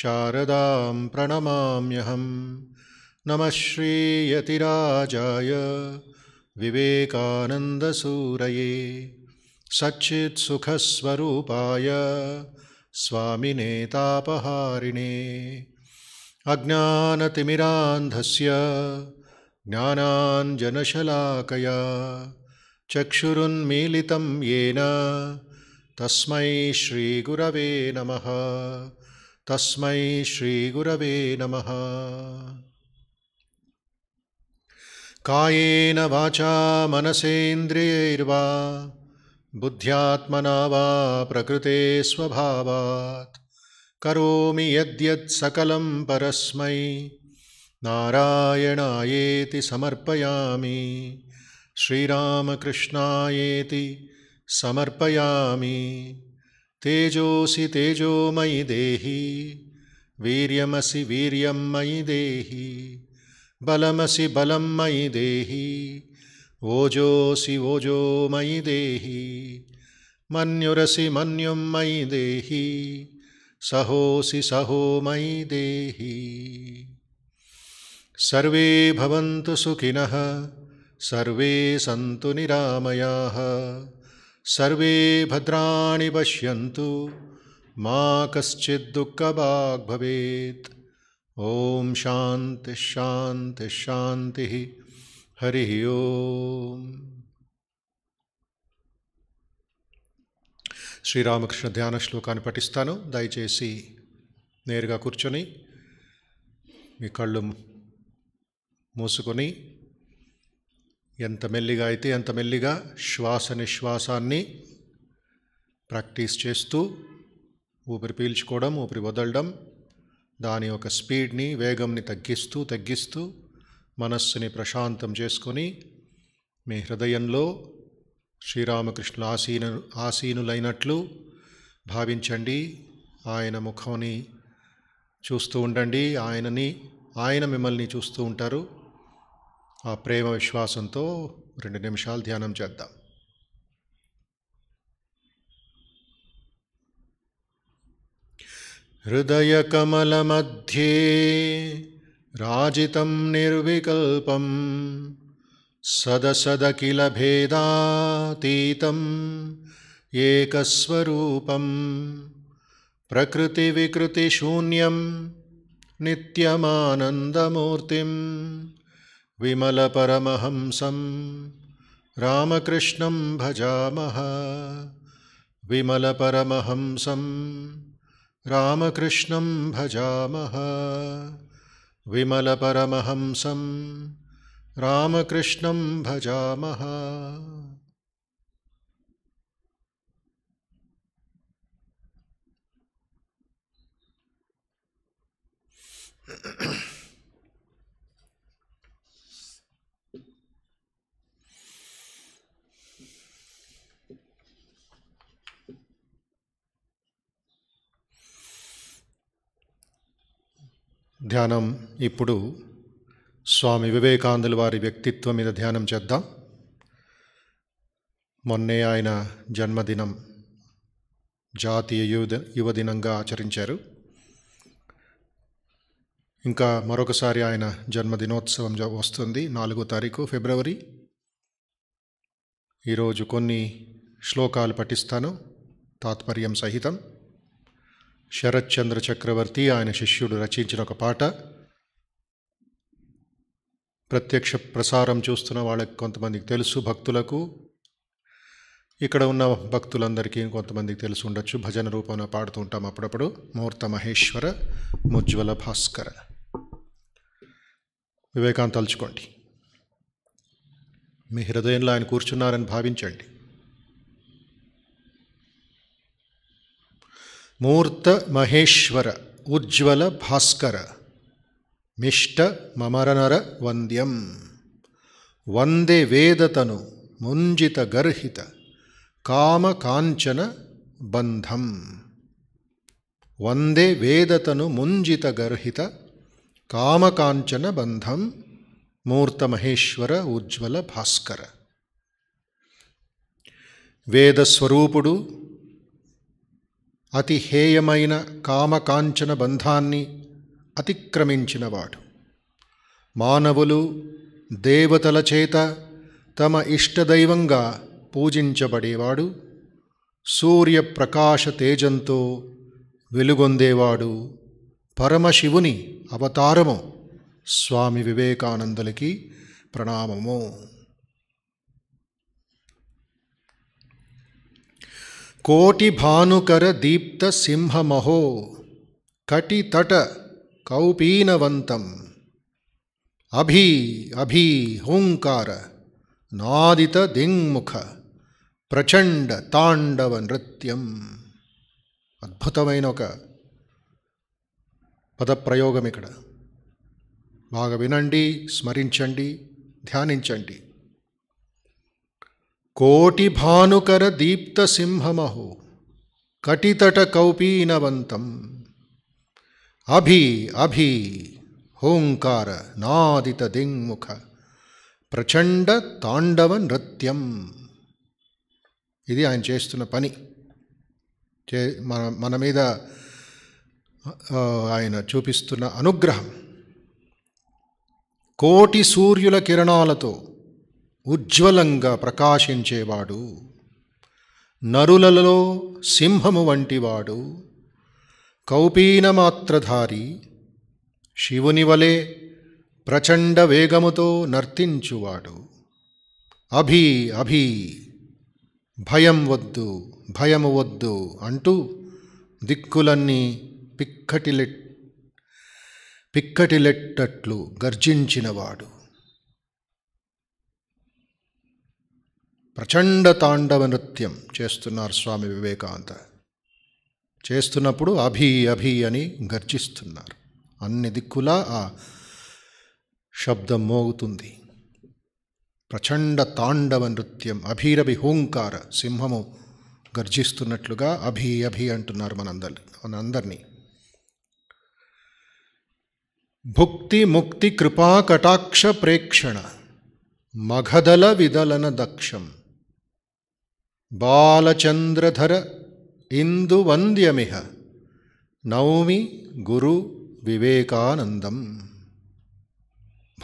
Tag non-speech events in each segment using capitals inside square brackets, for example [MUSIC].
शारदां प्रणमाम्यहं नमः श्रीयतिराजाय विवेकानन्दसूरये सच्चित्सुखस्वरूपाय स्वामिनेतापहारिणे अज्ञानतिमिरान्धस्य ज्ञानाञ्जनशलाकया चक्षुरुन्मीलितं येन तस्मै श्रीगुरवे नमः तस्मै श्रीगुरवे नमः कायेन वाचा मनसेन्द्रियैर्वा बुद्ध्यात्मना वा प्रकृते स्वभावात् करोमि यद्यत् सकलं परस्मै नारायणायेति समर्पयामि श्रीरामकृष्णायेति समर्पयामि तेजोसि तेजोमयि देहि वीर्यमसि वीर्यं मयि देहि बलमसि बलं मयि देहि ओजोऽसि ओजो मयि देहि मन्युरसि मन्युं मयि देहि सहोऽसि सहो मयि देहि सर्वे भवन्तु सुखिनः सर्वे सन्तु निरामयाः सर्वे भद्राणि पश्यन्तु मा कश्चिद्दुःखभाग् भवेत् ॐ शान्तिश्शान्तिश्शान्तिः हरिः ओम् శ్రీరామకృష్ణ ధ్యాన శ్లోకాన్ని పఠిస్తాను దయచేసి నేరుగా కూర్చొని మీ కళ్ళు మూసుకొని ఎంత మెల్లిగా అయితే ఎంత మెల్లిగా శ్వాస నిశ్వాసాన్ని ప్రాక్టీస్ చేస్తూ ఊపిరి పీల్చుకోవడం ఊపిరి వదలడం దాని యొక్క స్పీడ్ని వేగంని తగ్గిస్తూ తగ్గిస్తూ మనస్సుని ప్రశాంతం చేసుకొని మీ హృదయంలో శ్రీరామకృష్ణుల ఆసీన ఆసీనులైనట్లు భావించండి ఆయన ముఖాన్ని చూస్తూ ఉండండి ఆయనని ఆయన మిమ్మల్ని చూస్తూ ఉంటారు ఆ ప్రేమ విశ్వాసంతో రెండు నిమిషాలు ధ్యానం చేద్దాం हृदयकमलमध्ये राजितं निर्विकल्पं सदसदखिलभेदातीतम् एकस्वरूपं प्रकृतिविकृतिशून्यं नित्यमानन्दमूर्तिम् विमलपरमहंसं रामकृष्णं भजामः विमलपरमहंसं रामकृष्णं भजामः विमलपरमहंसं रामकृष्णं भजामः [CLEARS THROAT] ధ్యానం ఇప్పుడు స్వామి వివేకానందుల వారి వ్యక్తిత్వం మీద ధ్యానం చేద్దాం మొన్నే ఆయన జన్మదినం జాతీయ యువ యువదినంగా ఆచరించారు ఇంకా మరొకసారి ఆయన జన్మదినోత్సవం వస్తుంది నాలుగో తారీఖు ఫిబ్రవరి ఈరోజు కొన్ని శ్లోకాలు పఠిస్తాను తాత్పర్యం సహితం శరత్చంద్ర చక్రవర్తి ఆయన శిష్యుడు రచించిన ఒక పాట ప్రత్యక్ష ప్రసారం చూస్తున్న వాళ్ళకి కొంతమందికి తెలుసు భక్తులకు ఇక్కడ ఉన్న భక్తులందరికీ కొంతమందికి తెలుసు ఉండొచ్చు భజన రూపంలో పాడుతూ ఉంటాం అప్పుడప్పుడు ముహూర్త మహేశ్వర ముజ్వల భాస్కర వివేకాంత్ తలుచుకోండి మీ హృదయంలో ఆయన కూర్చున్నారని భావించండి ಮೂರ್ತ ಮಹೇಶ್ವರ ಉಜ್ವಲ ಭಾಸ್ಕರ ಮಿಷ್ಟ ಮಮರನರ ವಂದ್ಯಂ ವಂದೇ ವೇದತನು ಮುಂಜಿತ ಗರ್ಹಿತ ಕಾಮಕಾಂಚನ ಬಂಧಂ ವಂದೇ ವೇದತನು ಮುಂಜಿತ ಗರ್ಹಿತ ಕಾಮಕಾಂಚನ ಬಂಧಂ ಮೂರ್ತ ಮಹೇಶ್ವರ ಉಜ್ವಲ ಭಾಸ್ಕರ ವೇದಸ್ವರೂಪುಡು అతి హేయమైన కామకాంచన బంధాన్ని అతిక్రమించినవాడు మానవులు దేవతల చేత తమ ఇష్టదైవంగా పూజించబడేవాడు సూర్యప్రకాశ తేజంతో వెలుగొందేవాడు పరమశివుని అవతారము స్వామి వివేకానందులకి ప్రణామము కోటి భానుకర దీప్త సింహమహో కటితట కౌపీనవంతం అభీ అభీ హుంకార నాదిత దింగ్ముఖ ప్రచండ తాండవ నృత్యం అద్భుతమైన ఒక పదప్రయోగం ఇక్కడ బాగా వినండి స్మరించండి ధ్యానించండి భానుకర దీప్త సింహమహో కటితట కౌపీనవంతం అభి అభి హోంకార నాదిత దింగ్ముఖ ప్రచండ తాండవ నృత్యం ఇది ఆయన చేస్తున్న పని చే మన మన మీద ఆయన చూపిస్తున్న అనుగ్రహం కోటి సూర్యుల కిరణాలతో ఉజ్వలంగా ప్రకాశించేవాడు నరులలో సింహము వంటివాడు కౌపీనమాత్రధారి శివుని వలె ప్రచండ వేగముతో నర్తించువాడు అభి అభి భయం వద్దు భయము వద్దు అంటూ దిక్కులన్నీ పిక్కటిలెట్ పిక్కటిలెట్టట్లు గర్జించినవాడు ప్రచండ తాండవ నృత్యం చేస్తున్నారు స్వామి వివేకానంద చేస్తున్నప్పుడు అభి అభి అని గర్జిస్తున్నారు అన్ని దిక్కులా ఆ శబ్దం మోగుతుంది ప్రచండ తాండవ నృత్యం అభిరభి హూంకార సింహము గర్జిస్తున్నట్లుగా అభి అభి అంటున్నారు మనందరి మనందరినీ భుక్తి ముక్తి కృపా కటాక్ష ప్రేక్షణ మఘదల విదలన దక్షం ಬಾಲಚಂದ್ರಧರ ಇಂದು ವಂದ್ಯಮಿಹ ನೌಮಿ ಗುರು ವಿವೇಕಾನಂದಂ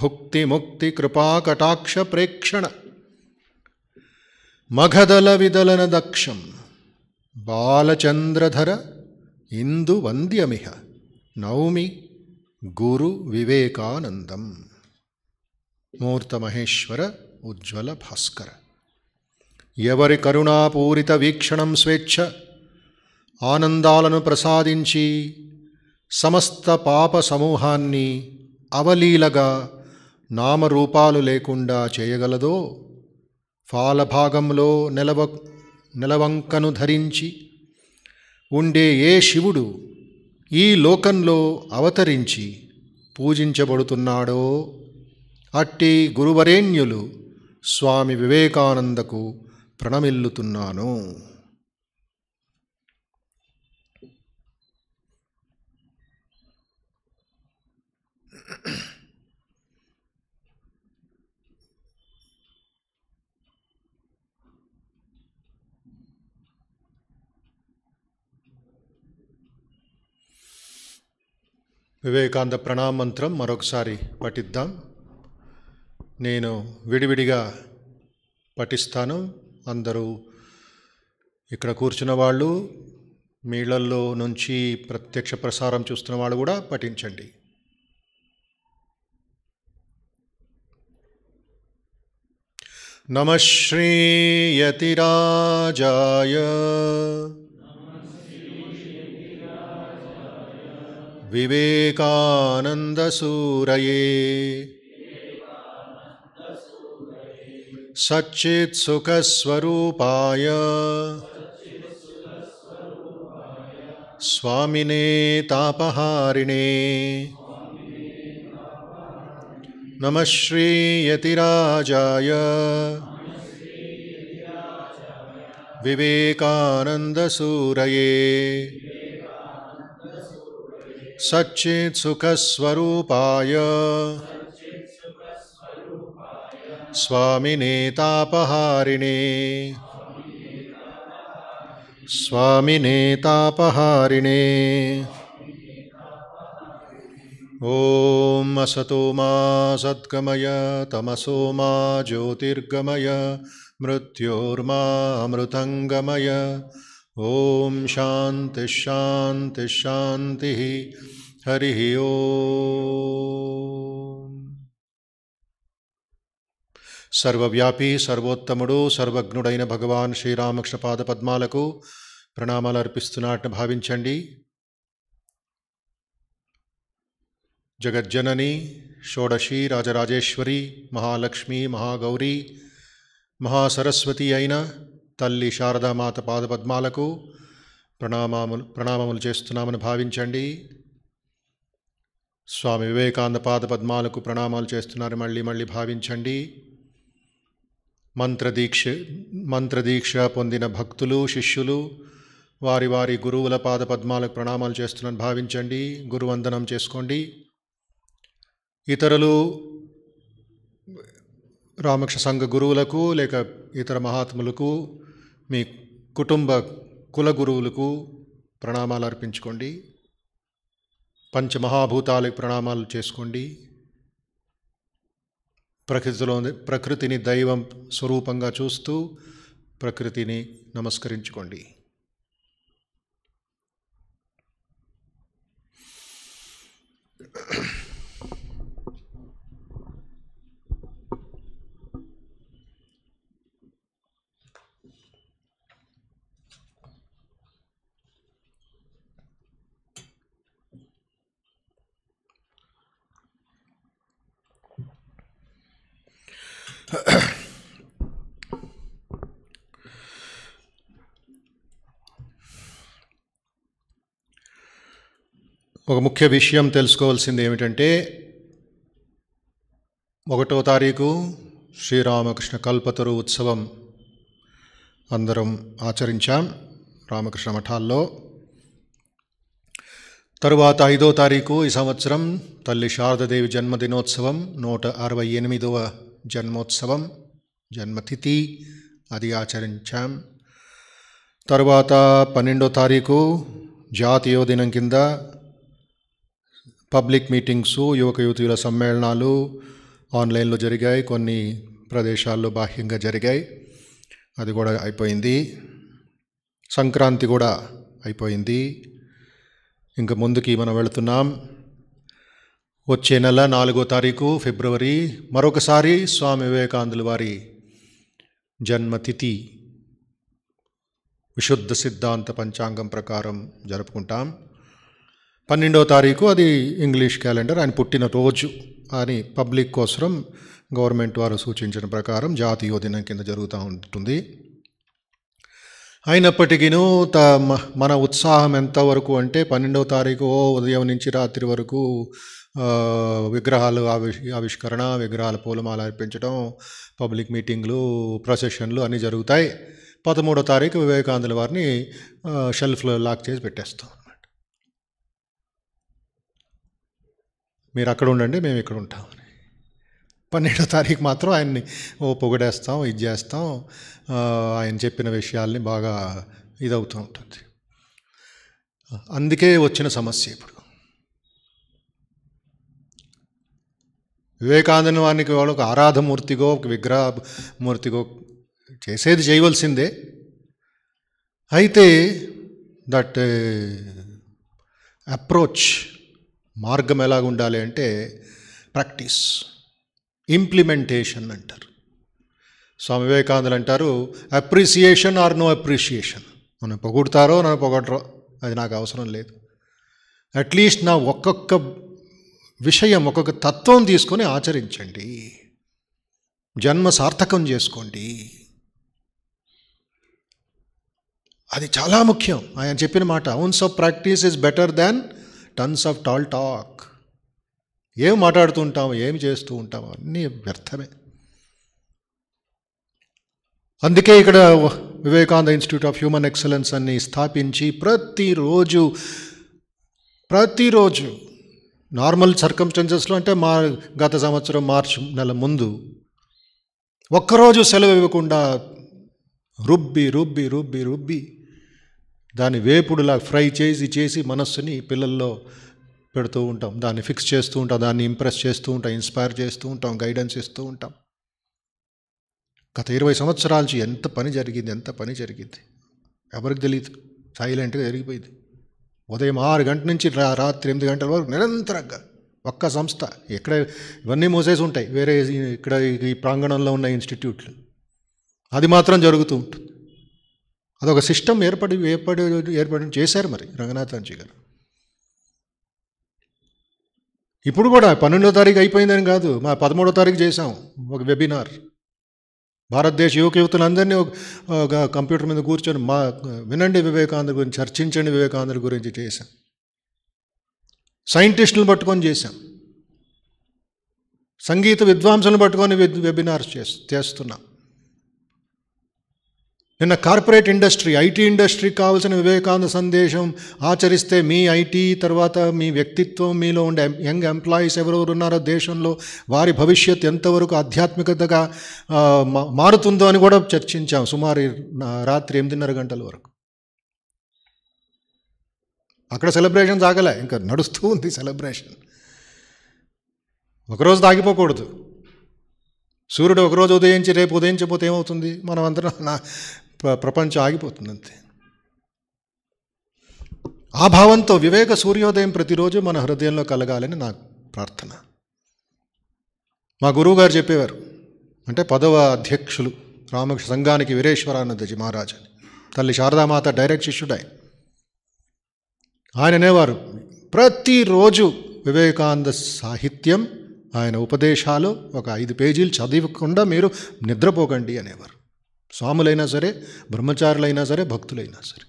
ಭುಕ್ತಿ ಮುಕ್ತಿ ಕೃಪಾಕಟಾಕ್ಷ ಪ್ರೇಕ್ಷಣ ಮಘದಲ ವಿದಲನ ದಕ್ಷಂ ಬಾಲಚಂದ್ರಧರ ಇಂದು ವಂದ್ಯಮಿಹ ನೌಮಿ ಗುರು ವಿವೇಕಾನಂದಂ ಮೂರ್ತ ಮಹೇಶ್ವರ ಉಜ್ವಲ ಭಾಸ್ಕರ ఎవరి కరుణాపూరిత వీక్షణం స్వేచ్ఛ ఆనందాలను ప్రసాదించి సమస్త పాప సమూహాన్ని అవలీలగా నామరూపాలు లేకుండా చేయగలదో ఫాలభాగంలో నెలవ నెలవంకను ధరించి ఉండే ఏ శివుడు ఈ లోకంలో అవతరించి పూజించబడుతున్నాడో అట్టి గురువరేణ్యులు స్వామి వివేకానందకు ప్రణమిల్లుతున్నాను ప్రణామ ప్రణామంత్రం మరొకసారి పఠిద్దాం నేను విడివిడిగా పఠిస్తాను అందరూ ఇక్కడ కూర్చున్న వాళ్ళు మీళ్ళల్లో నుంచి ప్రత్యక్ష ప్రసారం చూస్తున్న వాళ్ళు కూడా పఠించండి నమశ్రీయతిరాజాయ వివేకానందసూరయే सच्चित्सुखस्वरूपाय स्वामिने तापहारिणे नमः श्रीयतिराजाय विवेकानन्दसूरये सच्चित्सुखस्वरूपाय स्वामिने तापहारिणे स्वामिने तापहारिणे ॐ असतो मा सद्गमय तमसो मा ज्योतिर्गमय मृत्योर्मा अमृतङ्गमय ॐ शान्तिः हरिः ओ సర్వవ్యాపి సర్వోత్తముడు సర్వజ్ఞుడైన భగవాన్ శ్రీరామకృష్ణ పాద పద్మాలకు ప్రణామాలు అర్పిస్తున్నట్టు భావించండి జగజ్జనని షోడశి రాజరాజేశ్వరి మహాలక్ష్మి మహాగౌరీ మహాసరస్వతి అయిన తల్లి శారదామాత పద్మాలకు ప్రణామాములు ప్రణామములు చేస్తున్నామని భావించండి స్వామి వివేకానంద పాద పద్మాలకు ప్రణామాలు చేస్తున్నారని మళ్ళీ మళ్ళీ భావించండి మంత్రదీక్ష మంత్రదీక్ష పొందిన భక్తులు శిష్యులు వారి వారి గురువుల పాద పద్మాలకు ప్రణామాలు చేస్తున్నాను భావించండి గురువందనం చేసుకోండి ఇతరులు రామకృష్ణ సంఘ గురువులకు లేక ఇతర మహాత్ములకు మీ కుటుంబ కుల గురువులకు ప్రణామాలు అర్పించుకోండి పంచమహాభూతాలకు ప్రణామాలు చేసుకోండి ప్రకృతిలో ప్రకృతిని దైవం స్వరూపంగా చూస్తూ ప్రకృతిని నమస్కరించుకోండి Yeah. ఒక ముఖ్య విషయం తెలుసుకోవాల్సింది ఏమిటంటే ఒకటో తారీఖు శ్రీరామకృష్ణ కల్పతరు ఉత్సవం అందరం ఆచరించాం రామకృష్ణ మఠాల్లో తరువాత ఐదో తారీఖు ఈ సంవత్సరం తల్లి శారదదేవి జన్మదినోత్సవం నూట అరవై ఎనిమిదవ జన్మోత్సవం జన్మతిథి అది ఆచరించాం తరువాత పన్నెండో తారీఖు జాతీయ దినం కింద పబ్లిక్ మీటింగ్స్ యువక యువతుల సమ్మేళనాలు ఆన్లైన్లో జరిగాయి కొన్ని ప్రదేశాల్లో బాహ్యంగా జరిగాయి అది కూడా అయిపోయింది సంక్రాంతి కూడా అయిపోయింది ఇంకా ముందుకి మనం వెళుతున్నాం వచ్చే నెల నాలుగో తారీఖు ఫిబ్రవరి మరొకసారి స్వామి వివేకానందుల వారి జన్మతిథి విశుద్ధ సిద్ధాంత పంచాంగం ప్రకారం జరుపుకుంటాం పన్నెండో తారీఖు అది ఇంగ్లీష్ క్యాలెండర్ ఆయన పుట్టినరోజు అని పబ్లిక్ కోసరం గవర్నమెంట్ వారు సూచించిన ప్రకారం జాతీయ దినం కింద జరుగుతూ ఉంటుంది అయినప్పటికీ త మన ఉత్సాహం ఎంతవరకు అంటే పన్నెండవ తారీఖు ఉదయం నుంచి రాత్రి వరకు విగ్రహాలు ఆవిష్ ఆవిష్కరణ విగ్రహాల పూలమాల అర్పించడం పబ్లిక్ మీటింగ్లు ప్రొసెషన్లు అన్నీ జరుగుతాయి పదమూడో తారీఖు వివేకానందుల వారిని షెల్ఫ్లో లాక్ చేసి పెట్టేస్తాం అనమాట మీరు అక్కడ ఉండండి మేము ఇక్కడ ఉంటాం పన్నెండో తారీఖు మాత్రం ఆయన్ని ఓ పొగడేస్తాం ఇది చేస్తాం ఆయన చెప్పిన విషయాల్ని బాగా ఇదవుతూ ఉంటుంది అందుకే వచ్చిన సమస్య ఇప్పుడు వివేకానందని వారికి వాళ్ళు ఒక ఆరాధమూర్తిగో ఒక విగ్రహమూర్తిగో చేసేది చేయవలసిందే అయితే దట్ అప్రోచ్ మార్గం ఎలాగ ఉండాలి అంటే ప్రాక్టీస్ ఇంప్లిమెంటేషన్ అంటారు స్వామి వివేకానందులు అంటారు అప్రిసియేషన్ ఆర్ నో అప్రిసియేషన్ నన్ను పొగుడతారో నన్ను పొగడరో అది నాకు అవసరం లేదు అట్లీస్ట్ నా ఒక్కొక్క విషయం ఒక్కొక్క తత్వం తీసుకొని ఆచరించండి జన్మ సార్థకం చేసుకోండి అది చాలా ముఖ్యం ఆయన చెప్పిన మాట ounce of practice is better than tons of tall talk ఏం మాట్లాడుతూ ఉంటాము ఏం చేస్తూ ఉంటాము అన్నీ వ్యర్థమే అందుకే ఇక్కడ Vivekananda institute of human excellence అన్ని స్థాపించి ప్రతిరోజు ప్రతిరోజు నార్మల్ సర్కంస్టెన్సెస్లో అంటే మా గత సంవత్సరం మార్చ్ నెల ముందు ఒక్కరోజు సెలవు ఇవ్వకుండా రుబ్బి రుబ్బి రుబ్బి రుబ్బి దాన్ని వేపుడులా ఫ్రై చేసి చేసి మనస్సుని పిల్లల్లో పెడుతూ ఉంటాం దాన్ని ఫిక్స్ చేస్తూ ఉంటాం దాన్ని ఇంప్రెస్ చేస్తూ ఉంటాం ఇన్స్పైర్ చేస్తూ ఉంటాం గైడెన్స్ ఇస్తూ ఉంటాం గత ఇరవై సంవత్సరాల నుంచి ఎంత పని జరిగింది ఎంత పని జరిగింది ఎవరికి తెలియదు సైలెంట్గా జరిగిపోయింది ఉదయం ఆరు గంటల నుంచి రాత్రి ఎనిమిది గంటల వరకు నిరంతరంగా ఒక్క సంస్థ ఎక్కడ ఇవన్నీ మూసేసి ఉంటాయి వేరే ఇక్కడ ఈ ప్రాంగణంలో ఉన్న ఇన్స్టిట్యూట్లు అది మాత్రం జరుగుతూ ఉంటుంది అదొక సిస్టమ్ ఏర్పడి ఏర్పడి ఏర్పడి చేశారు మరి రంగనాథాన్జీ గారు ఇప్పుడు కూడా పన్నెండో తారీఖు అయిపోయిందని కాదు మా పదమూడో తారీఖు చేశాం ఒక వెబినార్ భారతదేశ యువక యువతలందరినీ కంప్యూటర్ మీద కూర్చొని మా వినండి వివేకానంద గురించి చర్చించండి వివేకానంద గురించి చేశాం సైంటిస్టులు పట్టుకొని చేశాం సంగీత విద్వాంసులను పట్టుకొని వెబినార్స్ చేస్తున్నాం నిన్న కార్పొరేట్ ఇండస్ట్రీ ఐటీ ఇండస్ట్రీ కావాల్సిన వివేకానంద సందేశం ఆచరిస్తే మీ ఐటీ తర్వాత మీ వ్యక్తిత్వం మీలో ఉండే యంగ్ ఎంప్లాయీస్ ఎవరెవరు ఉన్నారో దేశంలో వారి భవిష్యత్ ఎంతవరకు ఆధ్యాత్మికతగా మారుతుందో అని కూడా చర్చించాం సుమారు రాత్రి ఎనిమిదిన్నర గంటల వరకు అక్కడ సెలబ్రేషన్ ఆగలే ఇంకా నడుస్తూ ఉంది సెలబ్రేషన్ ఒకరోజు తాగిపోకూడదు సూర్యుడు ఒకరోజు ఉదయించి రేపు ఉదయించిపోతే ఏమవుతుంది మనం అందరం ప్రపంచం ఆగిపోతుంది అంతే ఆ భావంతో వివేక సూర్యోదయం ప్రతిరోజు మన హృదయంలో కలగాలని నా ప్రార్థన మా గురువుగారు చెప్పేవారు అంటే పదవ అధ్యక్షులు రామకృష్ణ సంఘానికి వీరేశ్వరానందజీ మహారాజ్ అని తల్లి శారదామాత డైరెక్ట్ శిష్యుడాయి ఆయన అనేవారు ప్రతిరోజు వివేకానంద సాహిత్యం ఆయన ఉపదేశాలు ఒక ఐదు పేజీలు చదివకుండా మీరు నిద్రపోకండి అనేవారు స్వాములైనా సరే బ్రహ్మచారులైనా సరే భక్తులైనా సరే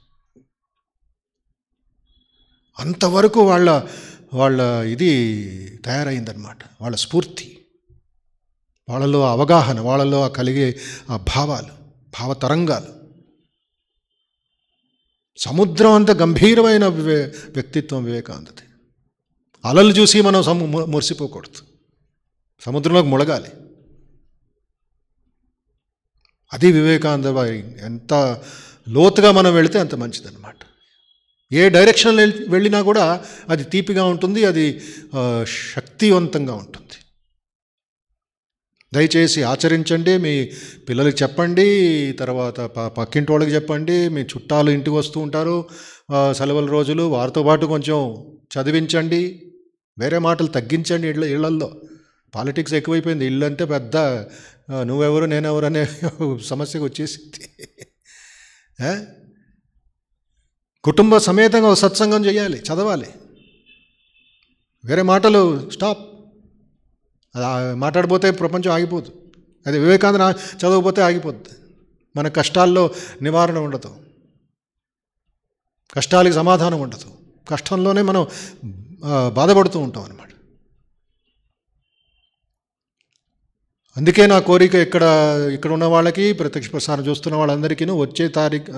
అంతవరకు వాళ్ళ వాళ్ళ ఇది తయారైందనమాట వాళ్ళ స్ఫూర్తి వాళ్ళలో అవగాహన వాళ్ళలో కలిగే ఆ భావాలు భావతరంగాలు సముద్రం అంత గంభీరమైన వ్యక్తిత్వం వివేకానందది అలలు చూసి మనం సము మురిసిపోకూడదు సముద్రంలోకి ముడగాలి అది వివేకానంద ఎంత లోతుగా మనం వెళితే అంత మంచిదన్నమాట ఏ డైరెక్షన్ వెళ్ళినా కూడా అది తీపిగా ఉంటుంది అది శక్తివంతంగా ఉంటుంది దయచేసి ఆచరించండి మీ పిల్లలకి చెప్పండి తర్వాత పక్కింటి వాళ్ళకి చెప్పండి మీ చుట్టాలు ఇంటికి వస్తూ ఉంటారు సెలవుల రోజులు వారితో పాటు కొంచెం చదివించండి వేరే మాటలు తగ్గించండి ఇళ్ళ ఇళ్లల్లో పాలిటిక్స్ ఎక్కువైపోయింది ఇల్లు అంటే పెద్ద నువ్వెవరు నేనెవరు అనే [LAUGHS] సమస్యకు వచ్చేసింది [LAUGHS] కుటుంబ సమేతంగా సత్సంగం చేయాలి చదవాలి వేరే మాటలు స్టాప్ అది మాట్లాడిపోతే ప్రపంచం ఆగిపోదు అది వివేకానంద చదవకపోతే ఆగిపోద్ది మన కష్టాల్లో నివారణ ఉండదు కష్టాలకి సమాధానం ఉండదు కష్టంలోనే మనం బాధపడుతూ ఉంటాం అన్నమాట అందుకే నా కోరిక ఇక్కడ ఇక్కడ ఉన్న వాళ్ళకి ప్రత్యక్ష ప్రసారం చూస్తున్న వాళ్ళందరికీ వచ్చే తారీఖు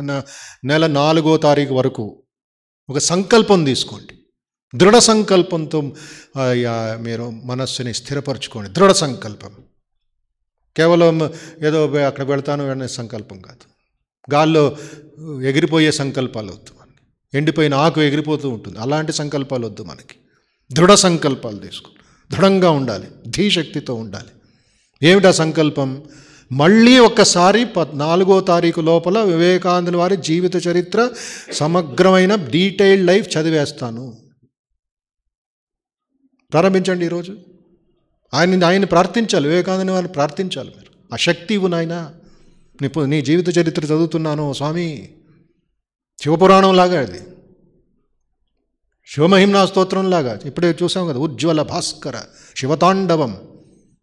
నెల నాలుగో తారీఖు వరకు ఒక సంకల్పం తీసుకోండి దృఢ సంకల్పంతో మీరు మనస్సుని స్థిరపరచుకోండి దృఢ సంకల్పం కేవలం ఏదో అక్కడ వెళ్తాను అనే సంకల్పం కాదు గాల్లో ఎగిరిపోయే సంకల్పాలు వద్దు మనకి ఎండిపోయిన ఆకు ఎగిరిపోతూ ఉంటుంది అలాంటి సంకల్పాలు వద్దు మనకి దృఢ సంకల్పాలు తీసుకో దృఢంగా ఉండాలి ధీశక్తితో ఉండాలి ఏమిటా సంకల్పం మళ్ళీ ఒక్కసారి నాలుగో తారీఖు లోపల వివేకానందుల వారి జీవిత చరిత్ర సమగ్రమైన డీటెయిల్డ్ లైఫ్ చదివేస్తాను ప్రారంభించండి ఈరోజు ఆయన ఆయన ప్రార్థించాలి వివేకానందని వారిని ప్రార్థించాలి మీరు ఆ శక్తి నాయన నీ నీ జీవిత చరిత్ర చదువుతున్నాను స్వామి శివపురాణం లాగా అది శివమహిమ్నా స్తోత్రం లాగా ఇప్పుడే చూసాం కదా ఉజ్వల భాస్కర శివతాండవం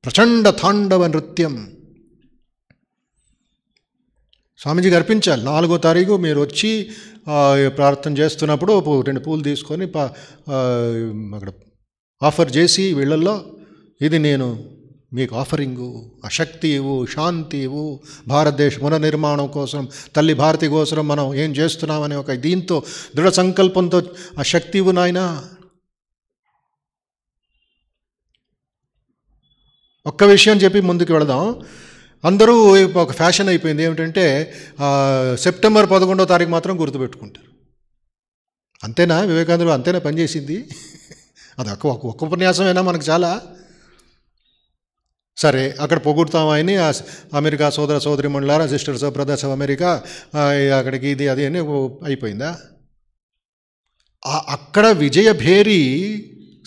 ప్రచండ తాండవ నృత్యం స్వామీజీకి అర్పించాలి నాలుగో తారీఖు మీరు వచ్చి ప్రార్థన చేస్తున్నప్పుడు రెండు పూలు తీసుకొని అక్కడ ఆఫర్ చేసి వీళ్ళల్లో ఇది నేను మీకు ఆఫరింగు ఆ శక్తి ఇవ్వు శాంతి ఇవ్వు భారతదేశ పునర్నిర్మాణం కోసం తల్లి భారతి కోసం మనం ఏం చేస్తున్నామని ఒక దీంతో దృఢ సంకల్పంతో ఆ శక్తి ఇవ్వు నాయన ఒక్క విషయం చెప్పి ముందుకు వెళదాం అందరూ ఒక ఫ్యాషన్ అయిపోయింది ఏమిటంటే సెప్టెంబర్ పదకొండో తారీఖు మాత్రం గుర్తుపెట్టుకుంటారు అంతేనా వివేకానందులు అంతేనా పనిచేసింది అది ఒక్క ఒక్క ఉపన్యాసమైనా మనకు చాలా సరే అక్కడ పొగుడుతామని అమెరికా సోదర సోదరి మండలారా సిస్టర్స్ బ్రదర్స్ ఆఫ్ అమెరికా అక్కడికి ఇది అది అని అయిపోయిందా అక్కడ విజయభేరి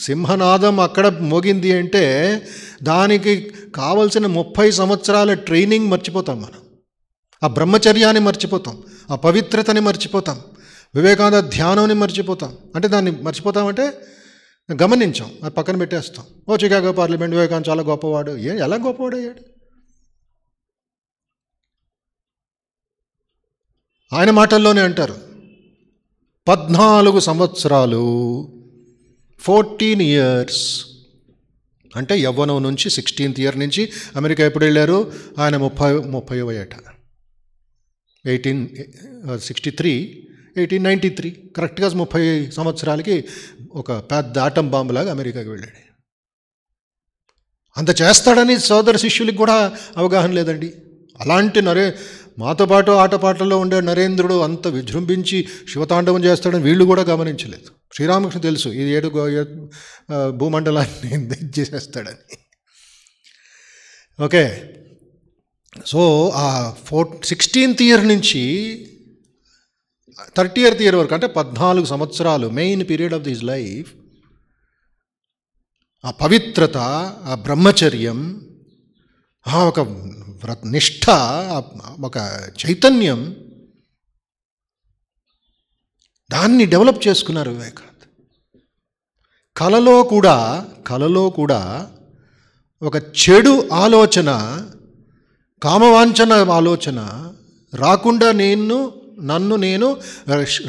సింహనాదం అక్కడ మోగింది అంటే దానికి కావలసిన ముప్పై సంవత్సరాల ట్రైనింగ్ మర్చిపోతాం మనం ఆ బ్రహ్మచర్యాన్ని మర్చిపోతాం ఆ పవిత్రతని మర్చిపోతాం వివేకానంద ధ్యానంని మర్చిపోతాం అంటే దాన్ని మర్చిపోతామంటే గమనించాం అది పక్కన పెట్టేస్తాం ఓ చికాగో పార్లమెంట్ వివేకానంద చాలా గొప్పవాడు ఏ ఎలా గొప్పవాడు అయ్యాడు ఆయన మాటల్లోనే అంటారు పద్నాలుగు సంవత్సరాలు ఫోర్టీన్ ఇయర్స్ అంటే యవ్వనం నుంచి సిక్స్టీన్త్ ఇయర్ నుంచి అమెరికా ఎప్పుడు వెళ్ళారు ఆయన ముప్పై ముప్పై ఏట eighteen sixty three eighteen ninety three కరెక్ట్గా ముప్పై సంవత్సరాలకి ఒక పెద్ద ఆటం బాంబులాగా అమెరికాకి వెళ్ళాడు అంత చేస్తాడని సోదర శిష్యులకి కూడా అవగాహన లేదండి అలాంటి నరే మాతో పాటు ఆటపాటల్లో ఉండే నరేంద్రుడు అంత విజృంభించి శివతాండవం చేస్తాడని వీళ్ళు కూడా గమనించలేదు శ్రీరామకృష్ణ తెలుసు ఇది ఏడు భూమండలాన్ని [LAUGHS] చేసేస్తాడని ఓకే సో ఆ ఫోర్ సిక్స్టీన్త్ ఇయర్ నుంచి థర్టీ ఇయర్త్ ఇయర్ వరకు అంటే పద్నాలుగు సంవత్సరాలు main period of this life ఆ పవిత్రత ఆ బ్రహ్మచర్యం ఒక నిష్ఠ ఒక చైతన్యం దాన్ని డెవలప్ చేసుకున్నారు వివేకానంద్ కళలో కూడా కళలో కూడా ఒక చెడు ఆలోచన కామవాంఛన ఆలోచన రాకుండా నేను నన్ను నేను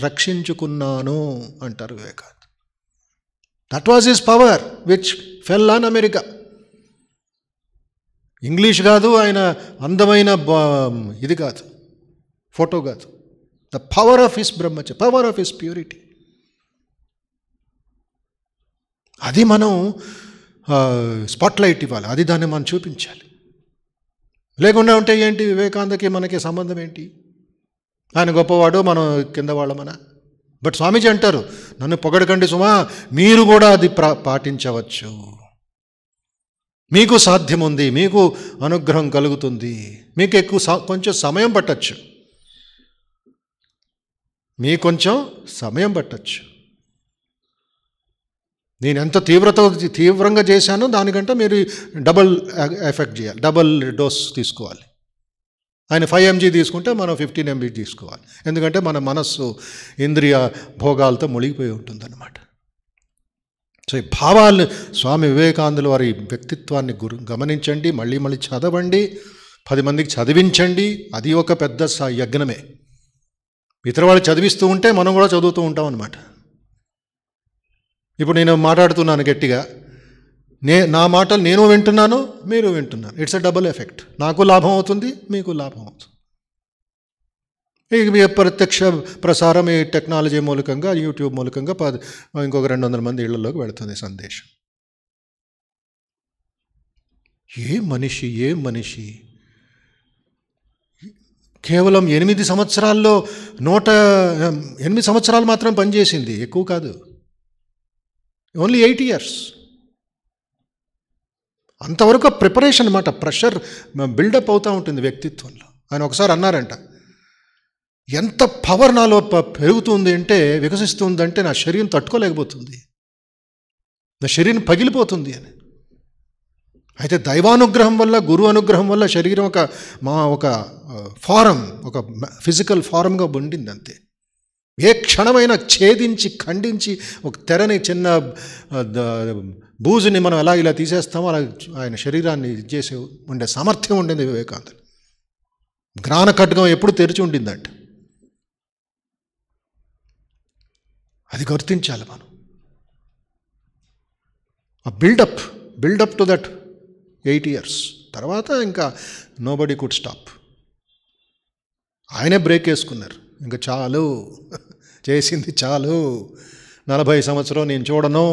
రక్షించుకున్నాను అంటారు Vivekanand that was his power which fell on America English కాదు ఆయన అందమైన ఇది కాదు ఫోటో కాదు the power of his brahmacharya power of his purity అది మనం స్పాట్లైట్ ఇవ్వాలి అది దాన్ని మనం చూపించాలి లేకుండా ఉంటే ఏంటి వివేకానందకి మనకి సంబంధం ఏంటి ఆయన గొప్పవాడు మనం కింద మన బట్ స్వామీజీ అంటారు నన్ను పొగడకండి సుమా మీరు కూడా అది పాటించవచ్చు మీకు సాధ్యం ఉంది మీకు అనుగ్రహం కలుగుతుంది మీకు ఎక్కువ కొంచెం సమయం పట్టచ్చు మీ కొంచెం సమయం పట్టచ్చు నేను ఎంత తీవ్రత తీవ్రంగా చేశానో దానికంటే మీరు డబల్ ఎఫెక్ట్ చేయాలి డబల్ డోస్ తీసుకోవాలి ఆయన ఫైవ్ ఎంజీ తీసుకుంటే మనం ఫిఫ్టీన్ ఎంబీ తీసుకోవాలి ఎందుకంటే మన మనస్సు ఇంద్రియ భోగాలతో మునిగిపోయి ఉంటుందన్నమాట సో ఈ భావాలు స్వామి వివేకానందుల వారి వ్యక్తిత్వాన్ని గురు గమనించండి మళ్ళీ మళ్ళీ చదవండి పది మందికి చదివించండి అది ఒక పెద్ద యజ్ఞమే ఇతర వాళ్ళు చదివిస్తూ ఉంటే మనం కూడా చదువుతూ ఉంటాం అనమాట ఇప్పుడు నేను మాట్లాడుతున్నాను గట్టిగా నే నా మాటలు నేను వింటున్నాను మీరు వింటున్నాను ఇట్స్ అ డబుల్ ఎఫెక్ట్ నాకు లాభం అవుతుంది మీకు లాభం అవుతుంది ఇక ప్రత్యక్ష ప్రసారం ఈ టెక్నాలజీ మూలకంగా యూట్యూబ్ మూలకంగా పది ఇంకొక రెండు వందల మంది ఇళ్లలోకి వెళుతుంది సందేశం ఏ మనిషి ఏ మనిషి కేవలం ఎనిమిది సంవత్సరాల్లో నూట ఎనిమిది సంవత్సరాలు మాత్రం పనిచేసింది ఎక్కువ కాదు ఓన్లీ ఎయిట్ ఇయర్స్ అంతవరకు ప్రిపరేషన్ అనమాట ప్రెషర్ బిల్డప్ అవుతూ ఉంటుంది వ్యక్తిత్వంలో ఆయన ఒకసారి అన్నారంట ఎంత పవర్ నాలో పెరుగుతుంది అంటే వికసిస్తుందంటే నా శరీరం తట్టుకోలేకపోతుంది నా శరీరం పగిలిపోతుంది అని అయితే దైవానుగ్రహం వల్ల గురు అనుగ్రహం వల్ల శరీరం ఒక మా ఒక ఫారం ఒక ఫిజికల్ ఫారంగా ఉండింది అంతే ఏ క్షణమైనా ఛేదించి ఖండించి ఒక తెరని చిన్న బూజుని మనం ఎలా ఇలా తీసేస్తామో అలా ఆయన శరీరాన్ని చేసే ఉండే సామర్థ్యం ఉండింది వివేకాంతులు జ్ఞాన ఖడ్గం ఎప్పుడు తెరిచి ఉండిందంట అది గుర్తించాలి మనం ఆ buildup buildup to that eight years తర్వాత ఇంకా నోబడి కుడ్ స్టాప్ ఆయనే బ్రేక్ వేసుకున్నారు ఇంకా చాలు చేసింది చాలు నలభై సంవత్సరం నేను చూడను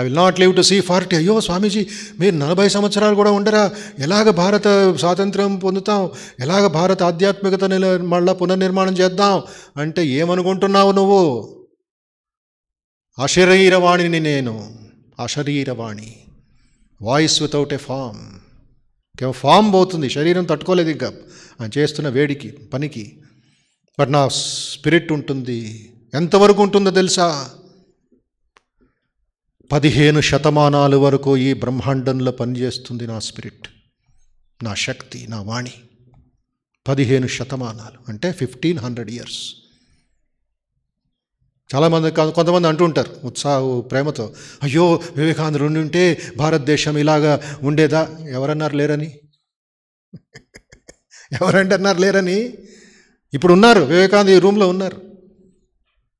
I will not live to see forty అయ్యో స్వామీజీ మీరు నలభై సంవత్సరాలు కూడా ఉండరా ఎలాగ భారత స్వాతంత్ర్యం పొందుతాం ఎలాగ భారత ఆధ్యాత్మికత నిల మళ్ళా పునర్నిర్మాణం చేద్దాం అంటే ఏమనుకుంటున్నావు నువ్వు అశరీరవాణిని నేను అశరీరవాణి వాయిస్ వితౌట్ ఏ ఫామ్ కేవలం ఫామ్ పోతుంది శరీరం తట్టుకోలేదు ఇంకా చేస్తున్న వేడికి పనికి బట్ నా స్పిరిట్ ఉంటుంది ఎంతవరకు ఉంటుందో తెలుసా పదిహేను శతమానాల వరకు ఈ బ్రహ్మాండంలో పనిచేస్తుంది నా స్పిరిట్ నా శక్తి నా వాణి పదిహేను శతమానాలు అంటే ఫిఫ్టీన్ హండ్రెడ్ ఇయర్స్ చాలామంది కొంతమంది అంటుంటారు ఉత్సాహ ప్రేమతో అయ్యో వివేకానంద ఉంటే భారతదేశం ఇలాగా ఉండేదా ఎవరన్నారు లేరని [LAUGHS] ఎవరంటే అన్నారు లేరని ఇప్పుడు ఉన్నారు వివేకానంద ఈ రూమ్లో ఉన్నారు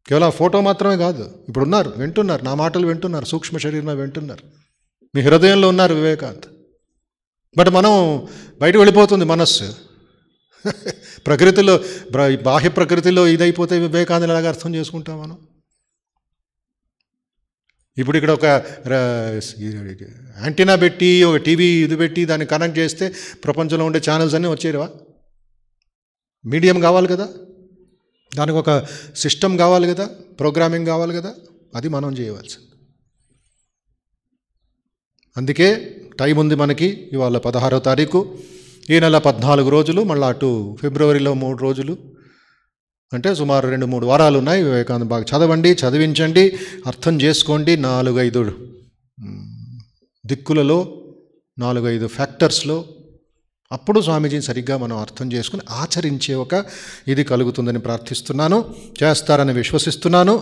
కేవలం ఫోటో మాత్రమే కాదు ఇప్పుడు ఉన్నారు వింటున్నారు నా మాటలు వింటున్నారు సూక్ష్మ శరీరం వింటున్నారు మీ హృదయంలో ఉన్నారు వివేకానంద బట్ మనం బయట వెళ్ళిపోతుంది మనస్సు [LAUGHS] ప్రకృతిలో బాహ్య ప్రకృతిలో ఇదైపోతే వివేకాన్ని ఎలాగ అర్థం చేసుకుంటాం మనం ఇప్పుడు ఇక్కడ ఒక యాంటీనా పెట్టి ఒక టీవీ ఇది పెట్టి దాన్ని కనెక్ట్ చేస్తే ప్రపంచంలో ఉండే ఛానల్స్ అన్నీ వచ్చేరువా మీడియం కావాలి కదా దానికి ఒక సిస్టమ్ కావాలి కదా ప్రోగ్రామింగ్ కావాలి కదా అది మనం చేయవలసింది అందుకే టైం ఉంది మనకి ఇవాళ పదహారో తారీఖు ఈ నెల పద్నాలుగు రోజులు మళ్ళీ అటు ఫిబ్రవరిలో మూడు రోజులు అంటే సుమారు రెండు మూడు వారాలు ఉన్నాయి వివేకానంద బాగా చదవండి చదివించండి అర్థం చేసుకోండి నాలుగైదు దిక్కులలో నాలుగైదు ఫ్యాక్టర్స్లో అప్పుడు స్వామీజీని సరిగ్గా మనం అర్థం చేసుకుని ఆచరించే ఒక ఇది కలుగుతుందని ప్రార్థిస్తున్నాను చేస్తారని విశ్వసిస్తున్నాను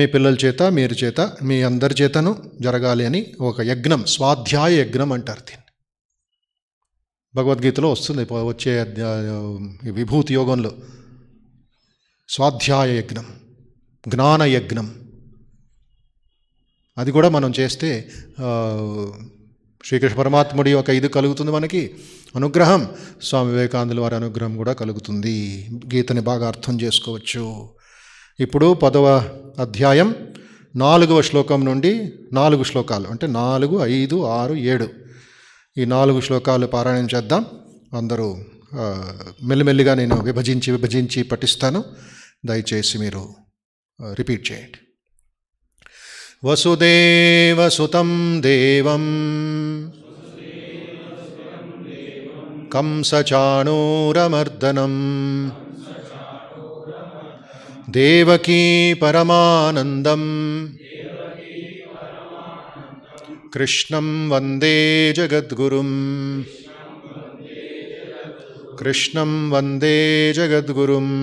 మీ పిల్లల చేత మీరు చేత మీ అందరి చేతను జరగాలి అని ఒక యజ్ఞం స్వాధ్యాయ యజ్ఞం అంటారు దీన్ని భగవద్గీతలో వస్తుంది వచ్చే విభూతి యోగంలో స్వాధ్యాయ యజ్ఞం జ్ఞాన యజ్ఞం అది కూడా మనం చేస్తే శ్రీకృష్ణ పరమాత్ముడి యొక్క ఇది కలుగుతుంది మనకి అనుగ్రహం స్వామి వివేకానందుల వారి అనుగ్రహం కూడా కలుగుతుంది గీతని బాగా అర్థం చేసుకోవచ్చు ఇప్పుడు పదవ అధ్యాయం నాలుగవ శ్లోకం నుండి నాలుగు శ్లోకాలు అంటే నాలుగు ఐదు ఆరు ఏడు ఈ నాలుగు శ్లోకాలు పారాయణం చేద్దాం అందరూ మెల్లిమెల్లిగా నేను విభజించి విభజించి పఠిస్తాను దయచేసి మీరు రిపీట్ చేయండి వసుదేవసుతం దేవం కంసచాణూరమర్దనం దేవకీ పరమానందం कृष्णं वन्दे जगद्गुरुम् कृष्णं वन्दे जगद्गुरुम्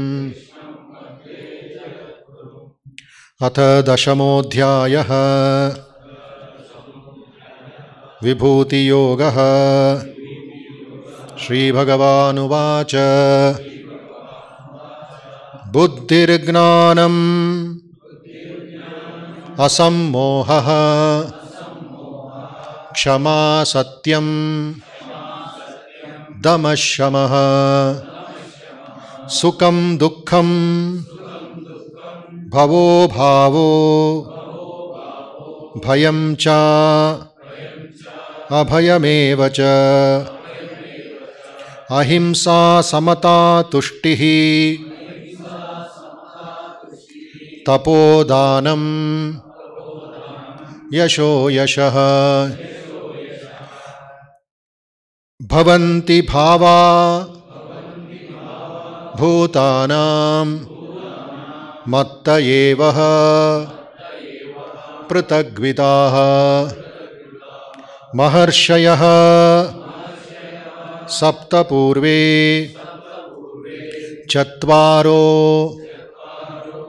अथ दशमोऽध्यायः विभूतियोगः श्रीभगवानुवाच बुद्धिर्ज्ञानम् असम्मोहः क्षमा सत्यम दम शम सुखम दुखम भवो भाव भय च अभयमेव अहिंसा समता तुष्टि तपोदान यशो यशः भवन्ति भावा भूतानां मत्त एव पृथग्विदाः महर्षयः सप्तपूर्वे चत्वारो